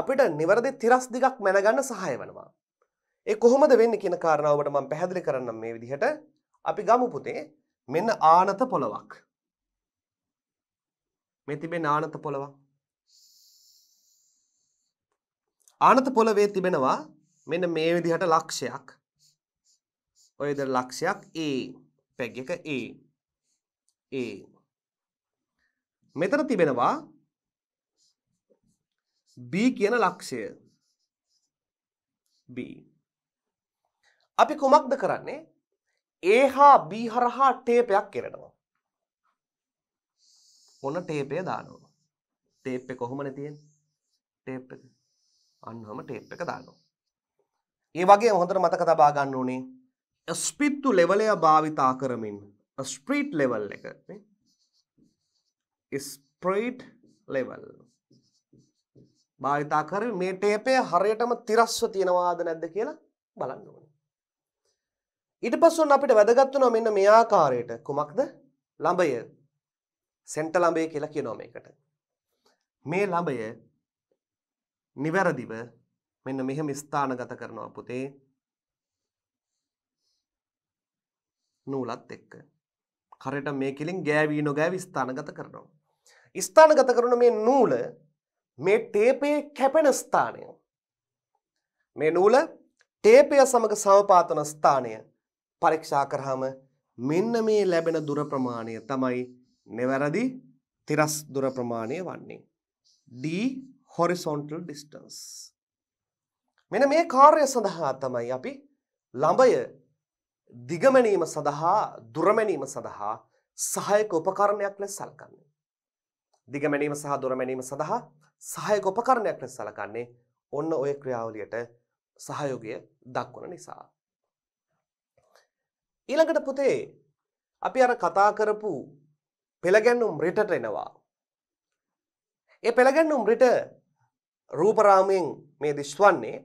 Speaker 1: අපිට නිවැරදි තිරස් දිගක් මැනගන්න සහාය වෙනවා. ඒ කොහොමද වෙන්නේ කියන කාරණාව ඔබට මම පැහැදිලි කරන්නම් මේ විදිහට. අපි ගමු පුතේ මෙන්න ආනත පොලවක්. මේ තිබෙන ආනත පොළව. ආනත පොළවේ තිබෙනවා මෙන්න මේ විදිහට ලක්ෂයක්. ඔය විදිහට ලක්ෂයක් A පැග් එක A A මෙතන තිබෙනවා B කියන ලක්ෂය B අපි කොමක්ද කරන්නේ A හා B හරහා ටේපයක් කරනවා ඔන්න ටේපය දානවා. ටේප් එක කොහොමනේ තියෙන්නේ? ටේප් එක. අන්නම ටේප් එක දානවා. ඒ වගේම හොඳට මතක තබා ගන්න ඕනේ ස්පිට්ටු ලෙවලය භාවිතා කරමින් ස්ප්‍රීට් ලෙවල් එක ස්ප්‍රීට් ලෙවල් භාවිතා කර මේ ටේපය හරියටම තිරස්ව තියෙනවාද නැද්ද කියලා බලන්න ඕනේ. ඊට පස්සෙන් අපිට වැදගත් වෙනවා මෙන්න මේ ආකාරයට කුමක්ද? ළඹය සෙන්ට ළඹය කියලා කියනවා මේකට. මේ ළඹය නිවැරදිව මෙන්න මෙහෙම ස්ථානගත කරනවා පුතේ. නූලත් එක්ක. කරට මේකෙලින් ගෑවී නොගෑවි ස්ථානගත කරනවා. ස්ථානගත කරන මේ නූල මේ ටේපේ කැපෙන ස්ථානය. මේ නූල ටේපය සමඟ සමපාතන ස්ථානය පරීක්ෂා කරහම මෙන්න මේ ලැබෙන දුර ප්‍රමාණය තමයි මෙවැරදි තිරස් දුර ප්‍රමාණය වන්නේ d horizontal distance මෙන්න මේ කාර්ය සඳහා තමයි අපි ළඹය දිගමැනීම සඳහා දුරමැනීම සඳහා සහායක උපකරණයක් ලෙස සලකන්නේ දිගමැනීම සහ දුරමැනීම සඳහා සහායක උපකරණයක් ලෙස සලකන්නේ ඔන්න ඔය ක්‍රියාවලියට සහයෝගය දක්වන නිසා ඊළඟට පුතේ අපි අර කතා කරපු පෙළගැන්නුම් රිටට එනවා. ඒ පෙළගැන්නුම් රිට රූපරාමයෙන් මේ දිස්වන්නේ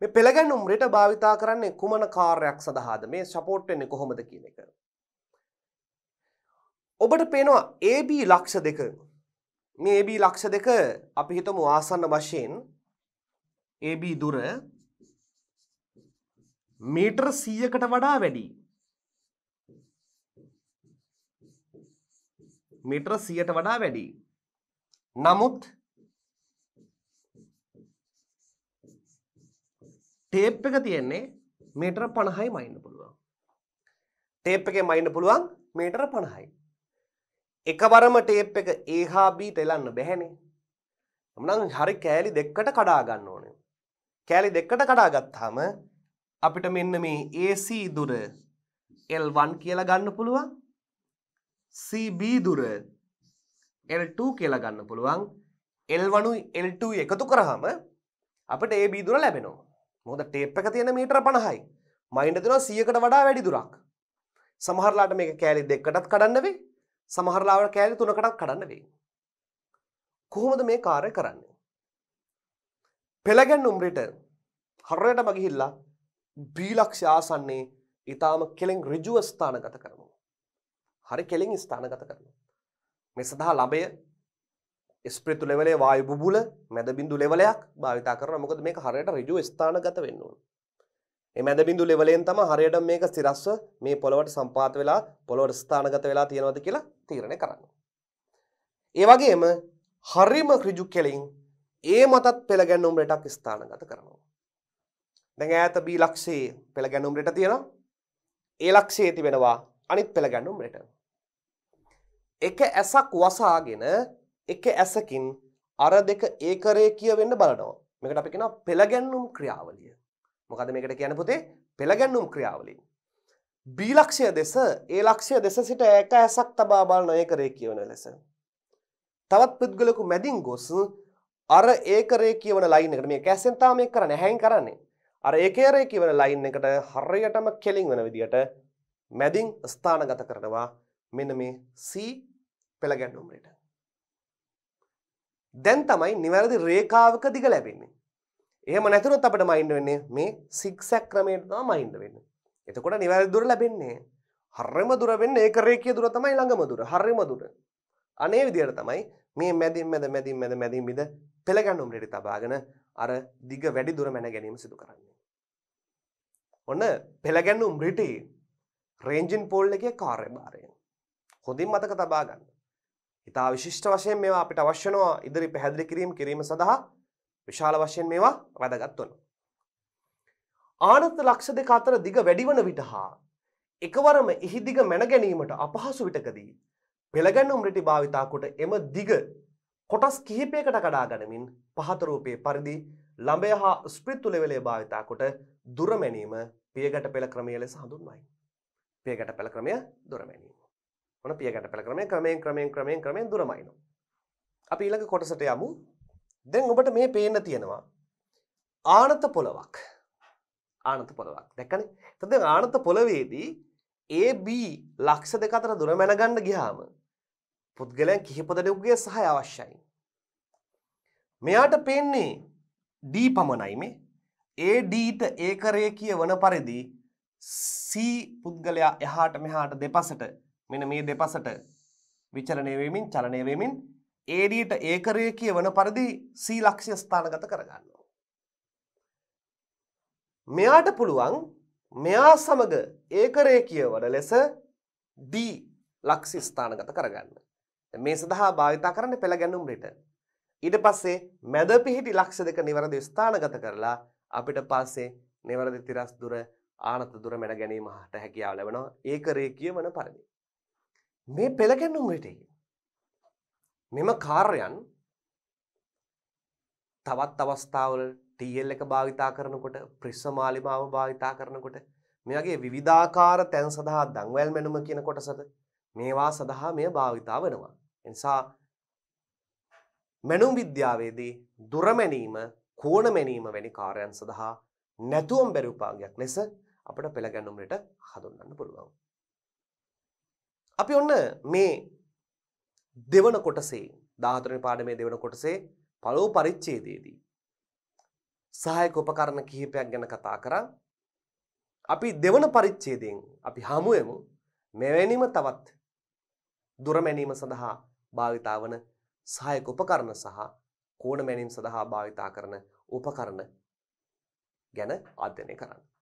Speaker 1: මේ පෙළගැන්නුම් රිට භාවිතා කරන්නේ කුමන කාර්යක් සඳහාද මේ සපෝට් වෙන්නේ කොහොමද කියන එක. ඔබට පේනවා AB ලක්ෂ දෙක මේ AB ලක්ෂ දෙක අපි හිතමු ආසන්න වශයෙන් AB දුර මීටර් 100කට වඩා වැඩි. මීටර 100ට වඩා වැඩි. නමුත් ටේප් එක තියෙන්නේ මීටර 50යි මයින්න පුළුවන්. ටේප් එකේ මයින්න පුළුවන් මීටර 50යි. එකවරම ටේප් එක A හා B තෙලන්න බැහැනේ. එමනම් හරි කෑලි දෙකකට කඩා ගන්න ඕනේ. කෑලි දෙකකට කඩා ගත්තාම අපිට මෙන්න මේ AC දුර L1 කියලා ගන්න පුළුවන්. CB දුර L2 කියලා ගන්න පුළුවන් L1ුයි L2 එකතු කරාම අපිට AB දුර ලැබෙනවා. මොකද ටේප් එක තියෙන මීටර 50යි. මයින්ඩ දෙනවා 100කට වඩා වැඩි දුරක්. සමහරලාට මේක කෑලි දෙකකටත් කඩන්න වෙයි. සමහරලාට කෑලි තුනකටත් කඩන්න වෙයි. කොහොමද මේ කාර්ය කරන්නේ? පෙළගැන් උම්රිට හරයටම ගිහිල්ලා බීලක්ෂ ආසන්නේ ඊටාම කෙලෙන් ඍජුව ස්ථානගත කරනවා. හරි කෙලින් ස්ථානගත කරනවා. මේ සඳහා ලබය ස්ප්‍රිතු ලෙවලේ වායු බුබුල මැද බිඳු ලෙවලයක් භාවිතා කරනවා. මොකද මේක හරියට ඍජු ස්ථානගත වෙන්න ඕන. මේ මැද බිඳු ලෙවලෙන් තමයි හරියට මේක ස්ථිරස්ව මේ පොළවට සම්පාත වෙලා පොළවට ස්ථානගත වෙලා තියෙනවද කියලා තීරණය කරන්නේ. ඒ වගේම හරිම ඍජු කෙලින් ඒ මතත් පෙළ ගැන්නුම් රටක් ස්ථානගත කරනවා. දැන් ඈත B ලක්ෂයේ පෙළ ගැන්නුම් රට තියෙනවා. ඒ ලක්ෂයේ තිබෙනවා අනිත් පෙළ ගැන්නුම් රට. එක ඇසක් වසාගෙන එක ඇසකින් අර දෙක ඒකරේ කියවෙන්න බලනවා. මේකට අපි කියනවා පෙළගැන්නුම් ක්‍රියාවලිය. මොකද මේකට කියන පුතේ පෙළගැන්නුම් ක්‍රියාවලිය. B ලක්ෂය දෙස A ලක්ෂය දෙස සිට එක ඇසක් තබා බලන ඒකරේ කියවන ලෙස. තවත් පුද්ගලයෙකු මැදින් ගොස් අර ඒකරේ කියවන ලයින් එකට මේ කැසෙන් තාම මේක කරන්නේ හැයින් කරන්නේ. අර ඒකරේ කියවන ලයින් එකට හරියටම කෙලින් වෙන විදියට මැදින් ස්ථානගත කරනවා මෙන්න මේ C පෙළ ගැටුම් රේට. දැන් තමයි නිවැරදි රේඛාවක දිග ලැබෙන්නේ. එහෙම නැතුනොත් අපිට මයින්ඩ් වෙන්නේ මේ සිග්සැග් ක්‍රමයට තමයි මයින්ඩ් වෙන්නේ. එතකොට නිවැරදි දුර ලැබෙන්නේ. හරිම දුර වෙන්නේ ඒක රේඛීය දුර තමයි ළඟම දුර. හරිම දුර. අනේ විදියට තමයි මේ මැදින් මැද මැදින් මැද මැදින් මිද පෙළ ගැණුම් රෙඩි තබාගෙන අර දිග වැඩි දුර මැන ගැනීම සිදු කරන්නේ. ඔන්න පෙළ ගැණුම් රෙඩි රේන්ජින් පෝල් එකේ කාර්යභාරය. හොඳින් මතක තබා ගන්න. ඉතා විශිෂ්ට වශයෙන් මේවා අපිට අවශ්‍ය වෙනවා ඉදිරි පැහැදිලි කිරීම කිරීම සඳහා විශාල වශයෙන් මේවා වැදගත් වෙනවා. ආනත ලක්ෂ දෙක අතර දිග වැඩිවන විට හා එකවරම එහි දිග මැන ගැනීමට අපහසු විටකදී පෙළගැන්නුම් රෙටි භාවිතා කොට එම දිග කොටස් කිහිපයකට කඩා ගනිමින් පහත රූපයේ පරිදි ළඹය හා ස්ප්‍රිත්තු ලෙවලේ භාවිතා කොට දුරමැනීම පියගැට පෙළ ක්‍රමය ලෙස හඳුන්වයි. පියගැට පෙළ ක්‍රමය දුරමැනීම ඔන්න පිය ගැටපෙළ ක්‍රමය ක්‍රමයෙන් ක්‍රමයෙන් ක්‍රමයෙන් ක්‍රමයෙන් දුරමයිනවා. අපි ඊළඟ කොටසට යමු. දැන් ඔබට මේ පේන්න තියෙනවා ආනත පොළවක්. ආනත පොළවක්. දැක්කනේ? එතකොට දැන් ආනත පොළවේදී AB ලක්ෂ දෙක අතර දුර මැන ගන්න ගියාම පුද්ගලයන් කිහිප දෙනෙකුගේ සහාය අවශ්‍යයි. මෙයාට පේන්නේ D පමණයි මේ. ADට ඒකරය කියවන පරිදි C පුද්ගලයා එහාට මෙහාට දෙපසට මෙන්න මේ දෙපසට විචලනය වෙමින් චලනය වෙමින් ADට ඒකරය කියවන පරිදි C ලක්ෂ්‍ය ස්ථානගත කරගන්න මෙයාට පුළුවන් මෙයා සමග ඒකරය කියවන ලෙස D ලක්ෂ්‍ය ස්ථානගත කරගන්න. මේ සඳහා භාවිතා කරන්න පෙළ ගැනුම් රිටර්න්. ඊට පස්සේ මැද පිහිටි ලක්ෂ දෙක නිවැරදි ස්ථානගත කරලා අපිට පස්සේ නිවැරදි තිරස් දුර ආනත දුර මැඩ ගැනීම හට හැකියාව ලැබෙනවා ඒකරේ කියවන පරිදි. මේ පෙළකැනුම් වෙටේ. මෙම කාර්යන් තවත් අවස්ථාවල ටල් එක භාවිතා කරනකොට ප්‍රිස්ස මාලිමාව භාවිතා කරනකොට මෙගේ විවිධාකාර තැන් සඳහා දංවැල් මැනුම කියන කොටසද මේවා සඳහා මෙය භාවිතා වෙනවා. එනිසා මැනුම් විද්‍යාවේදී දුරමැනීම කෝණ මැනීම වැනි කාරයන් සඳහා නැතුවම් බැරිඋපාගයක් ලෙස අපට පෙළගැනුම්ට හඳුන්න්න පුළුවන්. අපි ඔන්න මේ දෙවන කොටසේ 14 පාඩමේ දෙවන කොටසේ පළව පරිච්ඡේදයේදී සහායක උපකරණ කිහිපයක් ගැන කතා කරා. අපි දෙවන පරිච්ඡේදයෙන් අපි හමුවෙමු මෙවැනිම තවත් දුරමැනීම සඳහා භාවිතා වන සහායක උපකරණ සහ කෝණ මැනීම සඳහා භාවිතා කරන උපකරණ ගැන අධ්‍යයනය කරන්න.